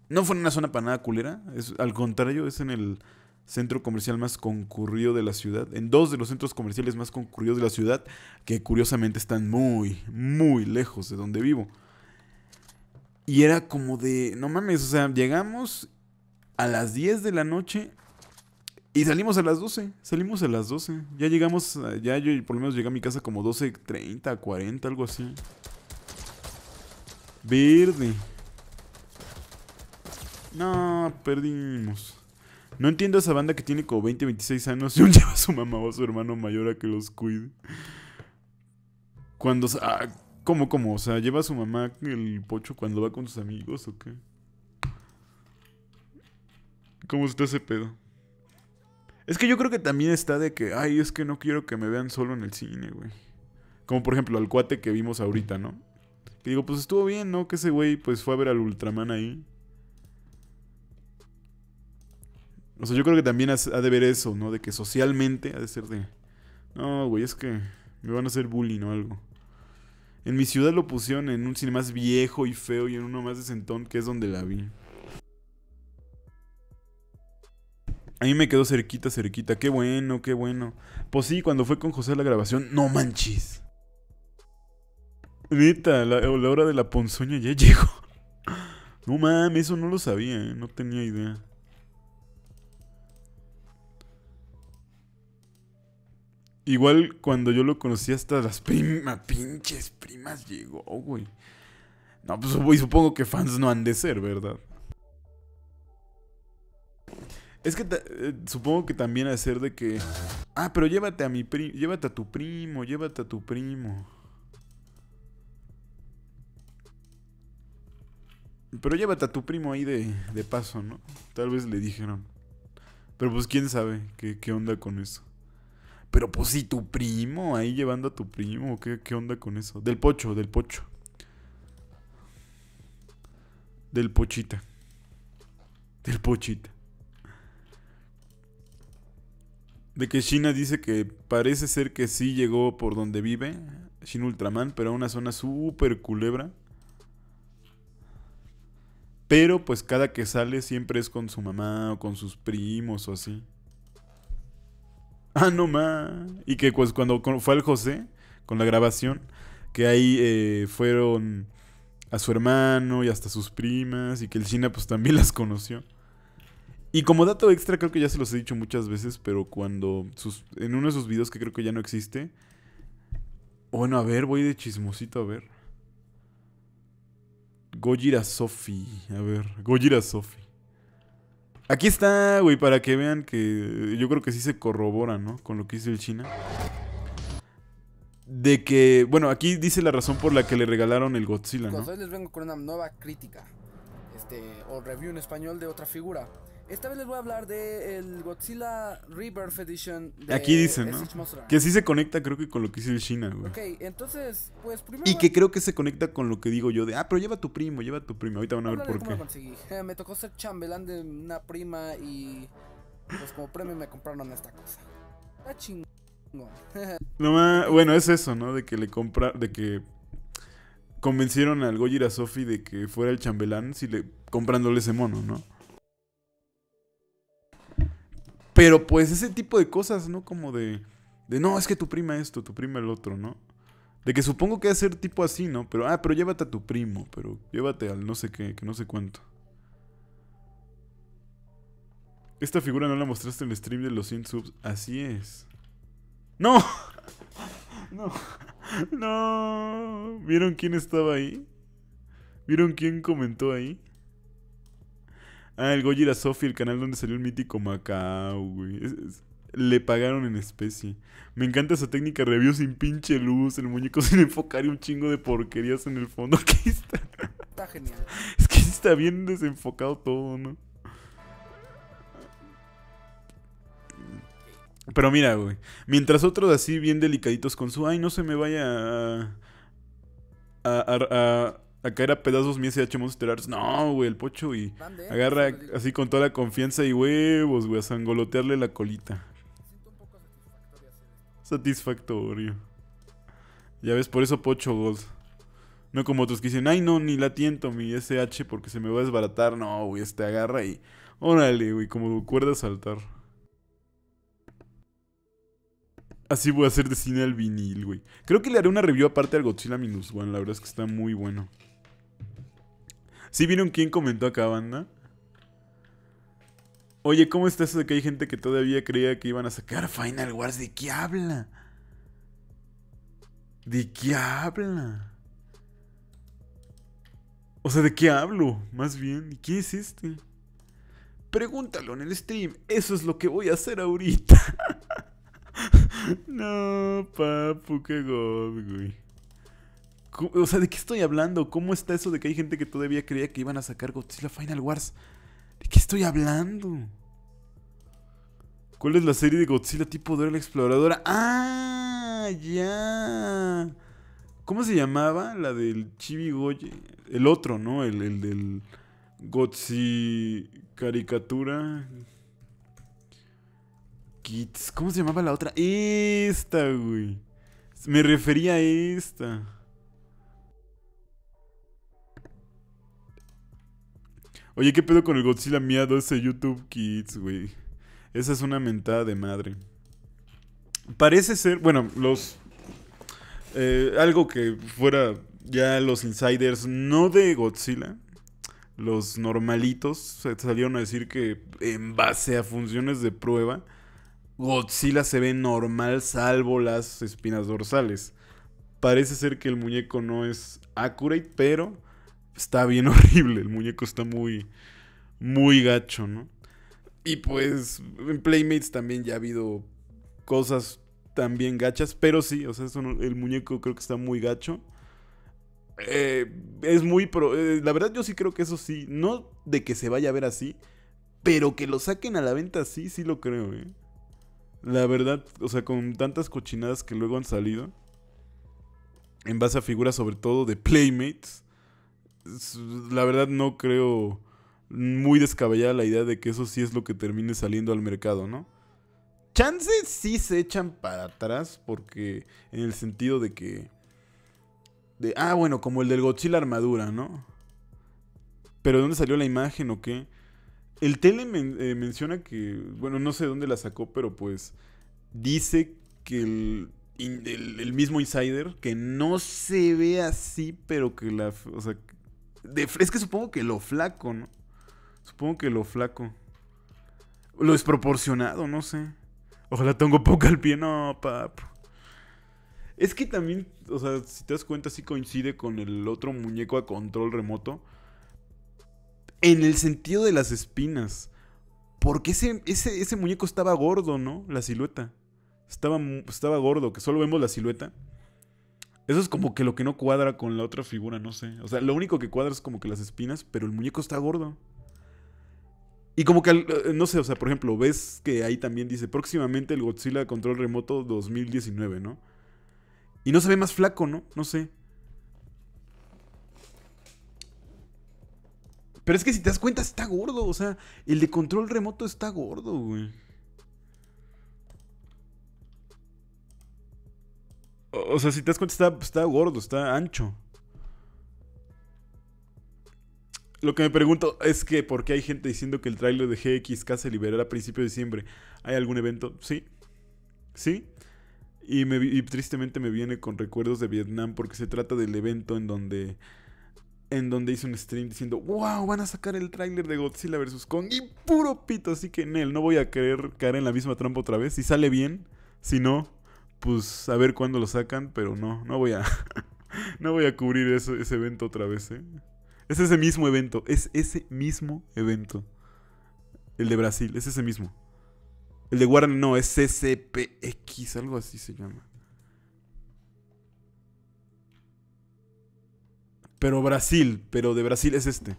No fue en una zona para nada culera. Es, al contrario, es en el centro comercial más concurrido de la ciudad, en dos de los centros comerciales más concurridos de la ciudad, que curiosamente están muy, muy lejos de donde vivo. Y era como de, no mames, o sea, llegamos a las 10 de la noche y salimos a las 12, salimos a las 12. Ya llegamos, ya yo por lo menos llegué a mi casa como 12.30, 40, algo así. Verde. No, perdimos. No entiendo esa banda que tiene como 20, 26 años y aún lleva a su mamá o a su hermano mayor a que los cuide. Cuando. Ah, ¿Cómo, cómo? O sea, ¿lleva a su mamá el pocho cuando va con sus amigos o qué? ¿Cómo está ese pedo? Es que yo creo que también está de que, ay, es que no quiero que me vean solo en el cine, güey. Como por ejemplo al cuate que vimos ahorita, ¿no? Que digo, pues estuvo bien, ¿no? Que ese güey pues fue a ver al Ultraman ahí. O sea, yo creo que también ha de ver eso, ¿no? De que socialmente ha de ser de. No, güey, es que me van a hacer bullying o algo. En mi ciudad lo pusieron en un cine más viejo y feo y en uno más de Sentón, que es donde la vi. A mí me quedó cerquita, cerquita. Qué bueno, qué bueno. Pues sí, cuando fue con José a la grabación, no manches. Neta, la, la hora de la ponzoña ya llegó. No mames, eso no lo sabía, ¿eh? no tenía idea. Igual cuando yo lo conocí hasta las primas, pinches primas llegó, güey. No, pues supongo que fans no han de ser, ¿verdad? Es que eh, supongo que también ser de que. Ah, pero llévate a mi primo. Llévate a tu primo, llévate a tu primo. Pero llévate a tu primo ahí de, de paso, ¿no? Tal vez le dijeron. Pero pues quién sabe qué, qué onda con eso. Pero pues si tu primo, ahí llevando a tu primo, ¿qué, qué onda con eso? Del pocho, del pocho. Del pochita. Del pochita. De que China dice que parece ser que sí llegó por donde vive. Shin Ultraman, pero a una zona súper culebra. Pero pues cada que sale siempre es con su mamá o con sus primos o así. ah, no más. Y que pues, cuando fue el José, con la grabación, que ahí eh, fueron a su hermano y hasta sus primas, y que el China pues también las conoció. Y como dato extra, creo que ya se los he dicho muchas veces, pero cuando en uno de sus videos que creo que ya no existe, bueno, a ver, voy de chismosito, a ver. Gojira Sofi, a ver, Gojira Sofi. Aquí está, güey, para que vean que yo creo que sí se corrobora, ¿no? Con lo que hizo el China. De que, bueno, aquí dice la razón por la que le regalaron el Godzilla, ¿no? Hoy les vengo con una nueva crítica, este, o review en español de otra figura. Esta vez les voy a hablar del el Godzilla Rebirth Edition. De Aquí dicen, ¿no? Que sí se conecta, creo que con lo que hice el China, güey. Ok, entonces, pues primero. Y que creo que se conecta con lo que digo yo de, ah, pero lleva a tu primo, lleva a tu primo. Ahorita van a ver por qué. Lo conseguí. me tocó ser chambelán de una prima y. Pues como premio me compraron esta cosa. Está chingón. no más, bueno, es eso, ¿no? De que le compra. De que convencieron al Gojira Sofi de que fuera el chambelán si le comprándole ese mono, ¿no? Pero pues ese tipo de cosas, ¿no? Como de, de no, es que tu prima esto, tu prima el otro, ¿no? De que supongo que va a ser tipo así, ¿no? Pero, ah, pero llévate a tu primo, pero llévate al no sé qué, que no sé cuánto. Esta figura no la mostraste en el stream de los 100 subs. Así es. ¡No! No. No. ¿Vieron quién estaba ahí? ¿Vieron quién comentó ahí? Ah, el Gojira Sofi, el canal donde salió el mítico Macao, güey. le pagaron en especie. Me encanta esa técnica review sin pinche luz, el muñeco sin enfocar y un chingo de porquerías en el fondo. Aquí está. Está genial. Es que está bien desenfocado todo, ¿no? Pero mira, güey. Mientras otros así bien delicaditos con su ay, no se me vaya a, a, a a era pedazos mi SH Monster Arts. No, güey, el pocho y agarra así con toda la confianza y huevos, güey, a sangolotearle la colita. Satisfactorio. Ya ves, por eso pocho gold. No como otros que dicen, ay no, ni la tiento mi SH porque se me va a desbaratar. No, güey, este agarra y órale, güey, como cuerda a saltar. Así voy a hacer de cine al vinil, güey. Creo que le haré una review aparte al Godzilla Minus One. La verdad es que está muy bueno. ¿Sí vieron quién comentó acá, banda? Oye, ¿cómo está eso de que hay gente que todavía creía que iban a sacar Final Wars? ¿De qué habla? ¿De qué habla? O sea, ¿de qué hablo? Más bien, ¿qué es este? Pregúntalo en el stream. Eso es lo que voy a hacer ahorita. no, papu, qué god, güey. O sea, ¿de qué estoy hablando? ¿Cómo está eso de que hay gente que todavía creía que iban a sacar Godzilla Final Wars? ¿De qué estoy hablando? ¿Cuál es la serie de Godzilla tipo Dora la Exploradora? ¡Ah! ¡Ya! ¿Cómo se llamaba? La del Chibi Goye. El otro, ¿no? El, del Godzilla caricatura. Kids. ¿Cómo se llamaba la otra? Esta, güey. Me refería a esta. Oye, ¿qué pedo con el Godzilla miado ese YouTube Kids, güey? Esa es una mentada de madre. Parece ser, bueno, los... Eh, algo que fuera ya los insiders, no de Godzilla, los normalitos se salieron a decir que en base a funciones de prueba, Godzilla se ve normal salvo las espinas dorsales. Parece ser que el muñeco no es accurate, pero está bien horrible. El muñeco está muy, muy gacho, ¿no? Y pues en Playmates también ya ha habido cosas también gachas, pero sí, o sea, eso el muñeco creo que está muy gacho. Eh, es muy... Eh, la verdad yo sí creo que eso sí, no de que se vaya a ver así, pero que lo saquen a la venta sí, sí lo creo, ¿eh? La verdad, o sea, con tantas cochinadas que luego han salido, en base a figuras sobre todo de Playmates, la verdad no creo muy descabellada la idea de que eso sí es lo que termine saliendo al mercado, ¿no? Chances sí se echan para atrás porque en el sentido de que... De, ah, bueno, como el del Godzilla armadura, ¿no? Pero dónde salió la imagen o qué? El tele eh, menciona que, bueno, no sé dónde la sacó, pero pues dice que el, el, el mismo insider, que no se ve así, pero que la, o sea, es que supongo que lo flaco, ¿no? Supongo que lo flaco. Lo desproporcionado, no sé. Ojalá tengo poca al pie, no, pap. Es que también, o sea, si te das cuenta, sí coincide con el otro muñeco a control remoto. En el sentido de las espinas. Porque ese, ese, muñeco estaba gordo, ¿no? La silueta. Estaba, estaba gordo, que solo vemos la silueta. Eso es como que lo que no cuadra con la otra figura, no sé. O sea, lo único que cuadra es como que las espinas, pero el muñeco está gordo. Y como que, eh, no sé, o sea, por ejemplo, ves que ahí también dice próximamente el Godzilla Control Remoto 2019, ¿no? Y no se ve más flaco, ¿no? No sé. Pero es que si te das cuenta, está gordo. O sea, el de control remoto está gordo, güey. O sea, si te das cuenta, está, gordo, está ancho. Lo que me pregunto es que por qué hay gente diciendo que el tráiler de GXK se liberará a principios de diciembre. ¿Hay algún evento? Sí. Sí. Y, tristemente me viene con recuerdos de Vietnam porque se trata del evento en donde en donde hice un stream diciendo, wow, van a sacar el tráiler de Godzilla vs. Kong y puro pito, así que en él no voy a querer caer en la misma trampa otra vez. Si sale bien, si no, pues a ver cuándo lo sacan, pero no, no voy a, no voy a cubrir ese evento otra vez. ¿eh? Es ese mismo evento, es ese mismo evento. El de Brasil, es ese mismo. El de Warner no, es CCPX, algo así se llama. Pero Brasil, pero de Brasil es este.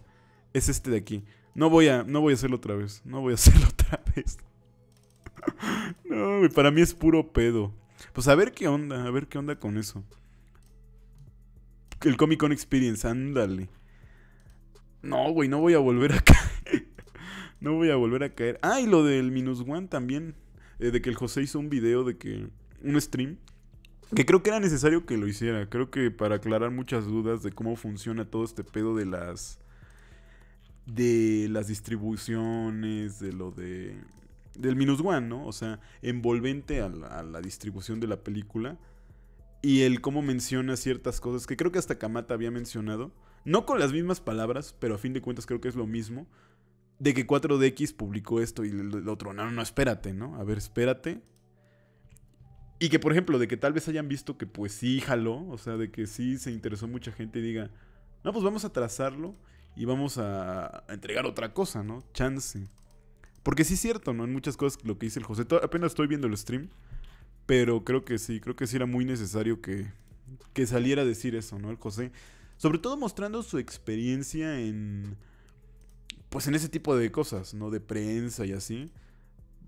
Es este de aquí. No voy a, no voy a hacerlo otra vez. No voy a hacerlo otra vez. no, para mí es puro pedo. Pues a ver qué onda, a ver qué onda con eso. El Comic Con Experience, ándale. No, güey, no voy a volver a caer. no voy a volver a caer. Ah, y lo del Minus One también. Eh, de que el José hizo un video de que. Un stream. Que creo que era necesario que lo hiciera. Creo que para aclarar muchas dudas de cómo funciona todo este pedo de las. De las distribuciones, de lo de del minus one, ¿no? O sea, envolvente a la, distribución de la película. Y el cómo menciona ciertas cosas que creo que hasta Kamata había mencionado. No con las mismas palabras, pero a fin de cuentas creo que es lo mismo. De que 4DX publicó esto y el otro, no, no, espérate, ¿no? A ver, espérate. Y que, por ejemplo, de que tal vez hayan visto que pues sí jaló, o sea, de que sí se interesó mucha gente y diga, no, pues vamos a trazarlo y vamos a entregar otra cosa, ¿no? Chance. Porque sí es cierto, ¿no? En muchas cosas lo que dice el José. apenas estoy viendo el stream. Pero creo que sí, creo que sí era muy necesario que, saliera a decir eso, ¿no? El José. Sobre todo mostrando su experiencia en. Pues en ese tipo de cosas, ¿no? De prensa y así.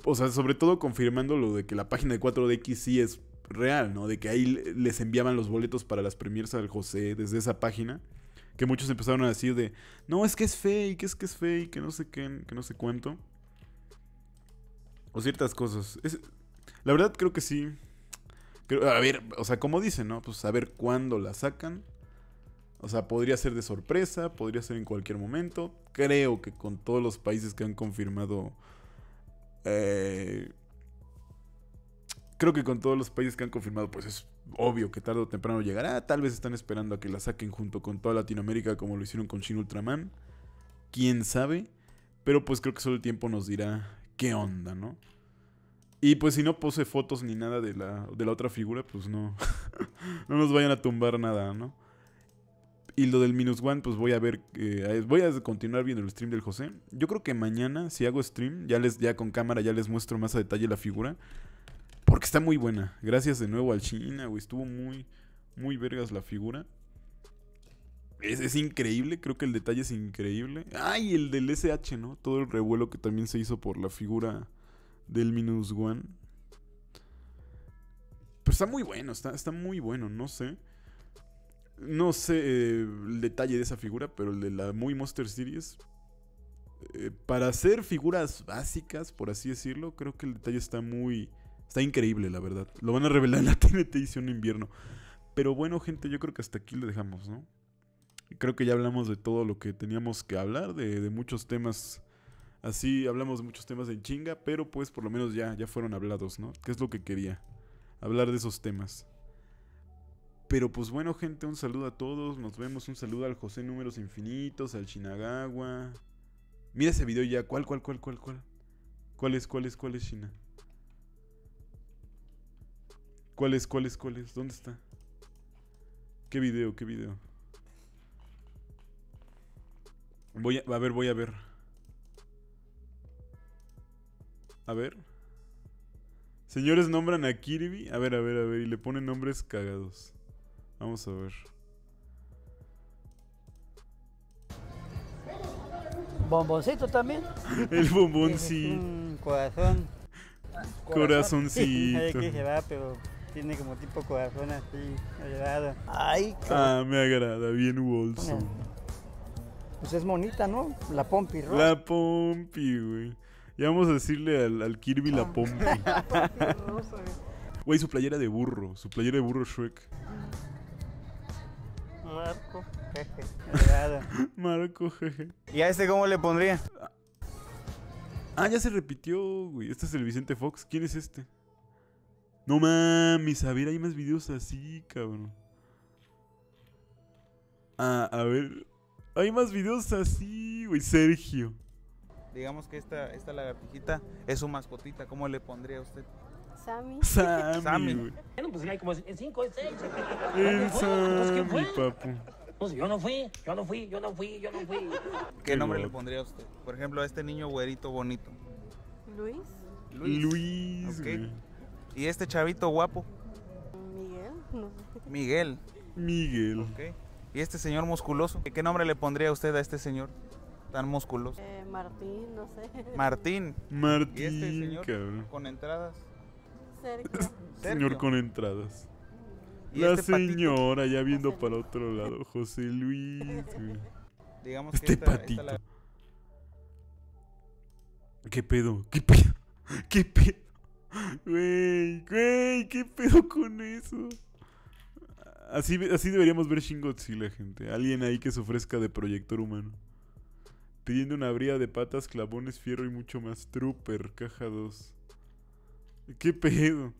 O sea, sobre todo confirmando lo de que la página de 4DX sí es real, ¿no? De que ahí les enviaban los boletos para las premiers al José desde esa página. Que muchos empezaron a decir de, no, es que es fake, es que es fake, que no sé qué, que no sé cuánto. O ciertas cosas. la verdad creo que sí. Creo, a ver, o sea, como dicen, ¿no? Pues a ver cuándo la sacan. O sea, podría ser de sorpresa, podría ser en cualquier momento. Creo que con todos los países que han confirmado... Eh, creo que con todos los países que han confirmado, pues es obvio que tarde o temprano llegará. Tal vez están esperando a que la saquen junto con toda Latinoamérica como lo hicieron con Shin Ultraman. Quién sabe. Pero pues creo que solo el tiempo nos dirá qué onda, ¿no? Y pues si no pose fotos ni nada de la, otra figura, pues no. no nos vayan a tumbar nada, ¿no? Y lo del minus one, pues voy a ver. Eh, voy a continuar viendo el stream del José. Yo creo que mañana, si hago stream, ya les, ya con cámara, ya les muestro más a detalle la figura. Porque está muy buena. Gracias de nuevo al China, güey. Estuvo muy, muy vergas la figura. Es, increíble, creo que el detalle es increíble. Ay, ah, el del SH, ¿no? Todo el revuelo que también se hizo por la figura del Minus One. Pero está muy bueno, está, muy bueno, no sé. No sé eh, el detalle de esa figura, pero el de la Muy Monster Series. Eh, para hacer figuras básicas, por así decirlo, creo que el detalle está muy. Está increíble, la verdad. Lo van a revelar en la TNT un Invierno. Pero bueno, gente, yo creo que hasta aquí lo dejamos, ¿no? Creo que ya hablamos de todo lo que teníamos que hablar, de, muchos temas. Así hablamos de muchos temas en chinga, pero pues por lo menos ya, ya fueron hablados, ¿no? ¿Qué es lo que quería? Hablar de esos temas. Pero pues bueno, gente, un saludo a todos. Nos vemos. Un saludo al José Números Infinitos, al Shinagawa. Mira ese video ya. ¿Cuál, cuál, cuál, cuál, cuál? ¿Cuál es, cuál es, cuál es, China? ¿Cuáles, ¿Cuál es, cuál es, cuál es? ¿Dónde está? ¿Qué video, qué video? Voy a, a ver, voy a ver. A ver. Señores nombran a Kirby. A ver, a ver, a ver. Y le ponen nombres cagados. Vamos a ver. Bomboncito también. El bombón sí. Un corazón. Corazoncito. No sé qué pero tiene como tipo corazón así, Ay, qué... Ah, me agrada, bien Wolfson. Pues es monita, ¿no? La Pompi, ¿no? La Pompi, güey. Ya vamos a decirle al, Kirby la ah. Pompi. Güey, su playera de burro, su playera de burro Shrek. Marco, jeje. Marco, jeje. ¿Y a este cómo le pondría? Ah, ya se repitió, güey. Este es el Vicente Fox. ¿Quién es este? No mames, a ver, hay más videos así, cabrón. Ah, a ver hay más videos así, güey, Sergio. Digamos que esta, esta lagartijita es su mascotita, ¿cómo le pondría a usted? Sammy. Sammy. Bueno, pues hay como 5 o 6. El pues, Sammy, papu. Pues yo no fui, yo no fui, yo no fui, yo no fui. ¿Qué, nombre le pondría a usted? Por ejemplo, a este niño güerito bonito. Luis. Luis. ¿Y este chavito guapo? Miguel, no Miguel. Miguel. Ok ¿Y este señor musculoso? ¿Qué nombre le pondría usted a este señor tan musculoso? Eh, Martín, no sé. Martín. Martín. ¿Y este señor con entradas? Sergio. Señor con entradas. la este señora ya viendo para otro lado, José Luis. Digamos este que esta, patito. la... ¿Qué pedo? ¿Qué pedo? ¿Qué pedo? Güey, güey, ¿qué pedo con eso? Así, deberíamos ver Shin la gente. Alguien ahí que se ofrezca de proyector humano. Pidiendo una bría de patas, clavones, fierro y mucho más. Trooper, caja 2. ¿Qué pedo?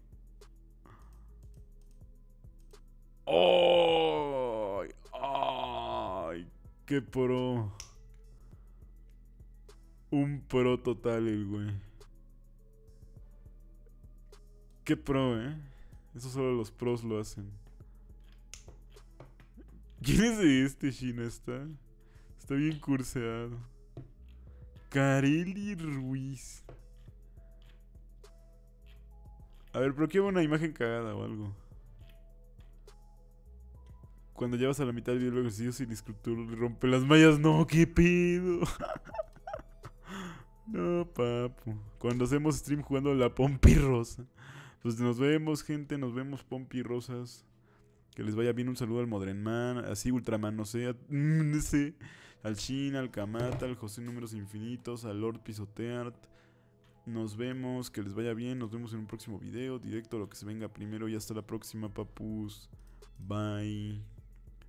¡Oh! ¡Ay! ¡Qué pro! Un pro total el güey. Qué pro, ¿eh? Eso solo los pros lo hacen. ¿Quién es este, chino? Está, bien curseado. Carelli Ruiz. A ver, pero va una imagen cagada o algo. Cuando llevas a la mitad del video yo sin escritura le rompe las mallas. No, qué pedo. no, papu. Cuando hacemos stream jugando la Pompi Rosa. Pues nos vemos, gente. Nos vemos, Pompi Rosas. Que les vaya bien. Un saludo al Modrenman, así Ultraman, no sé, Al Shin, al Kamata, al José Números Infinitos, al Lord Pisoteart. Nos vemos, que les vaya bien. Nos vemos en un próximo video, directo a lo que se venga primero. Y hasta la próxima, papus. Bye.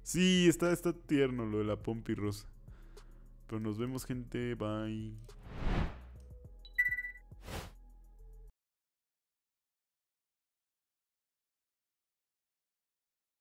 Sí, está, está tierno lo de la Pompi Rosa. Pero nos vemos, gente. Bye.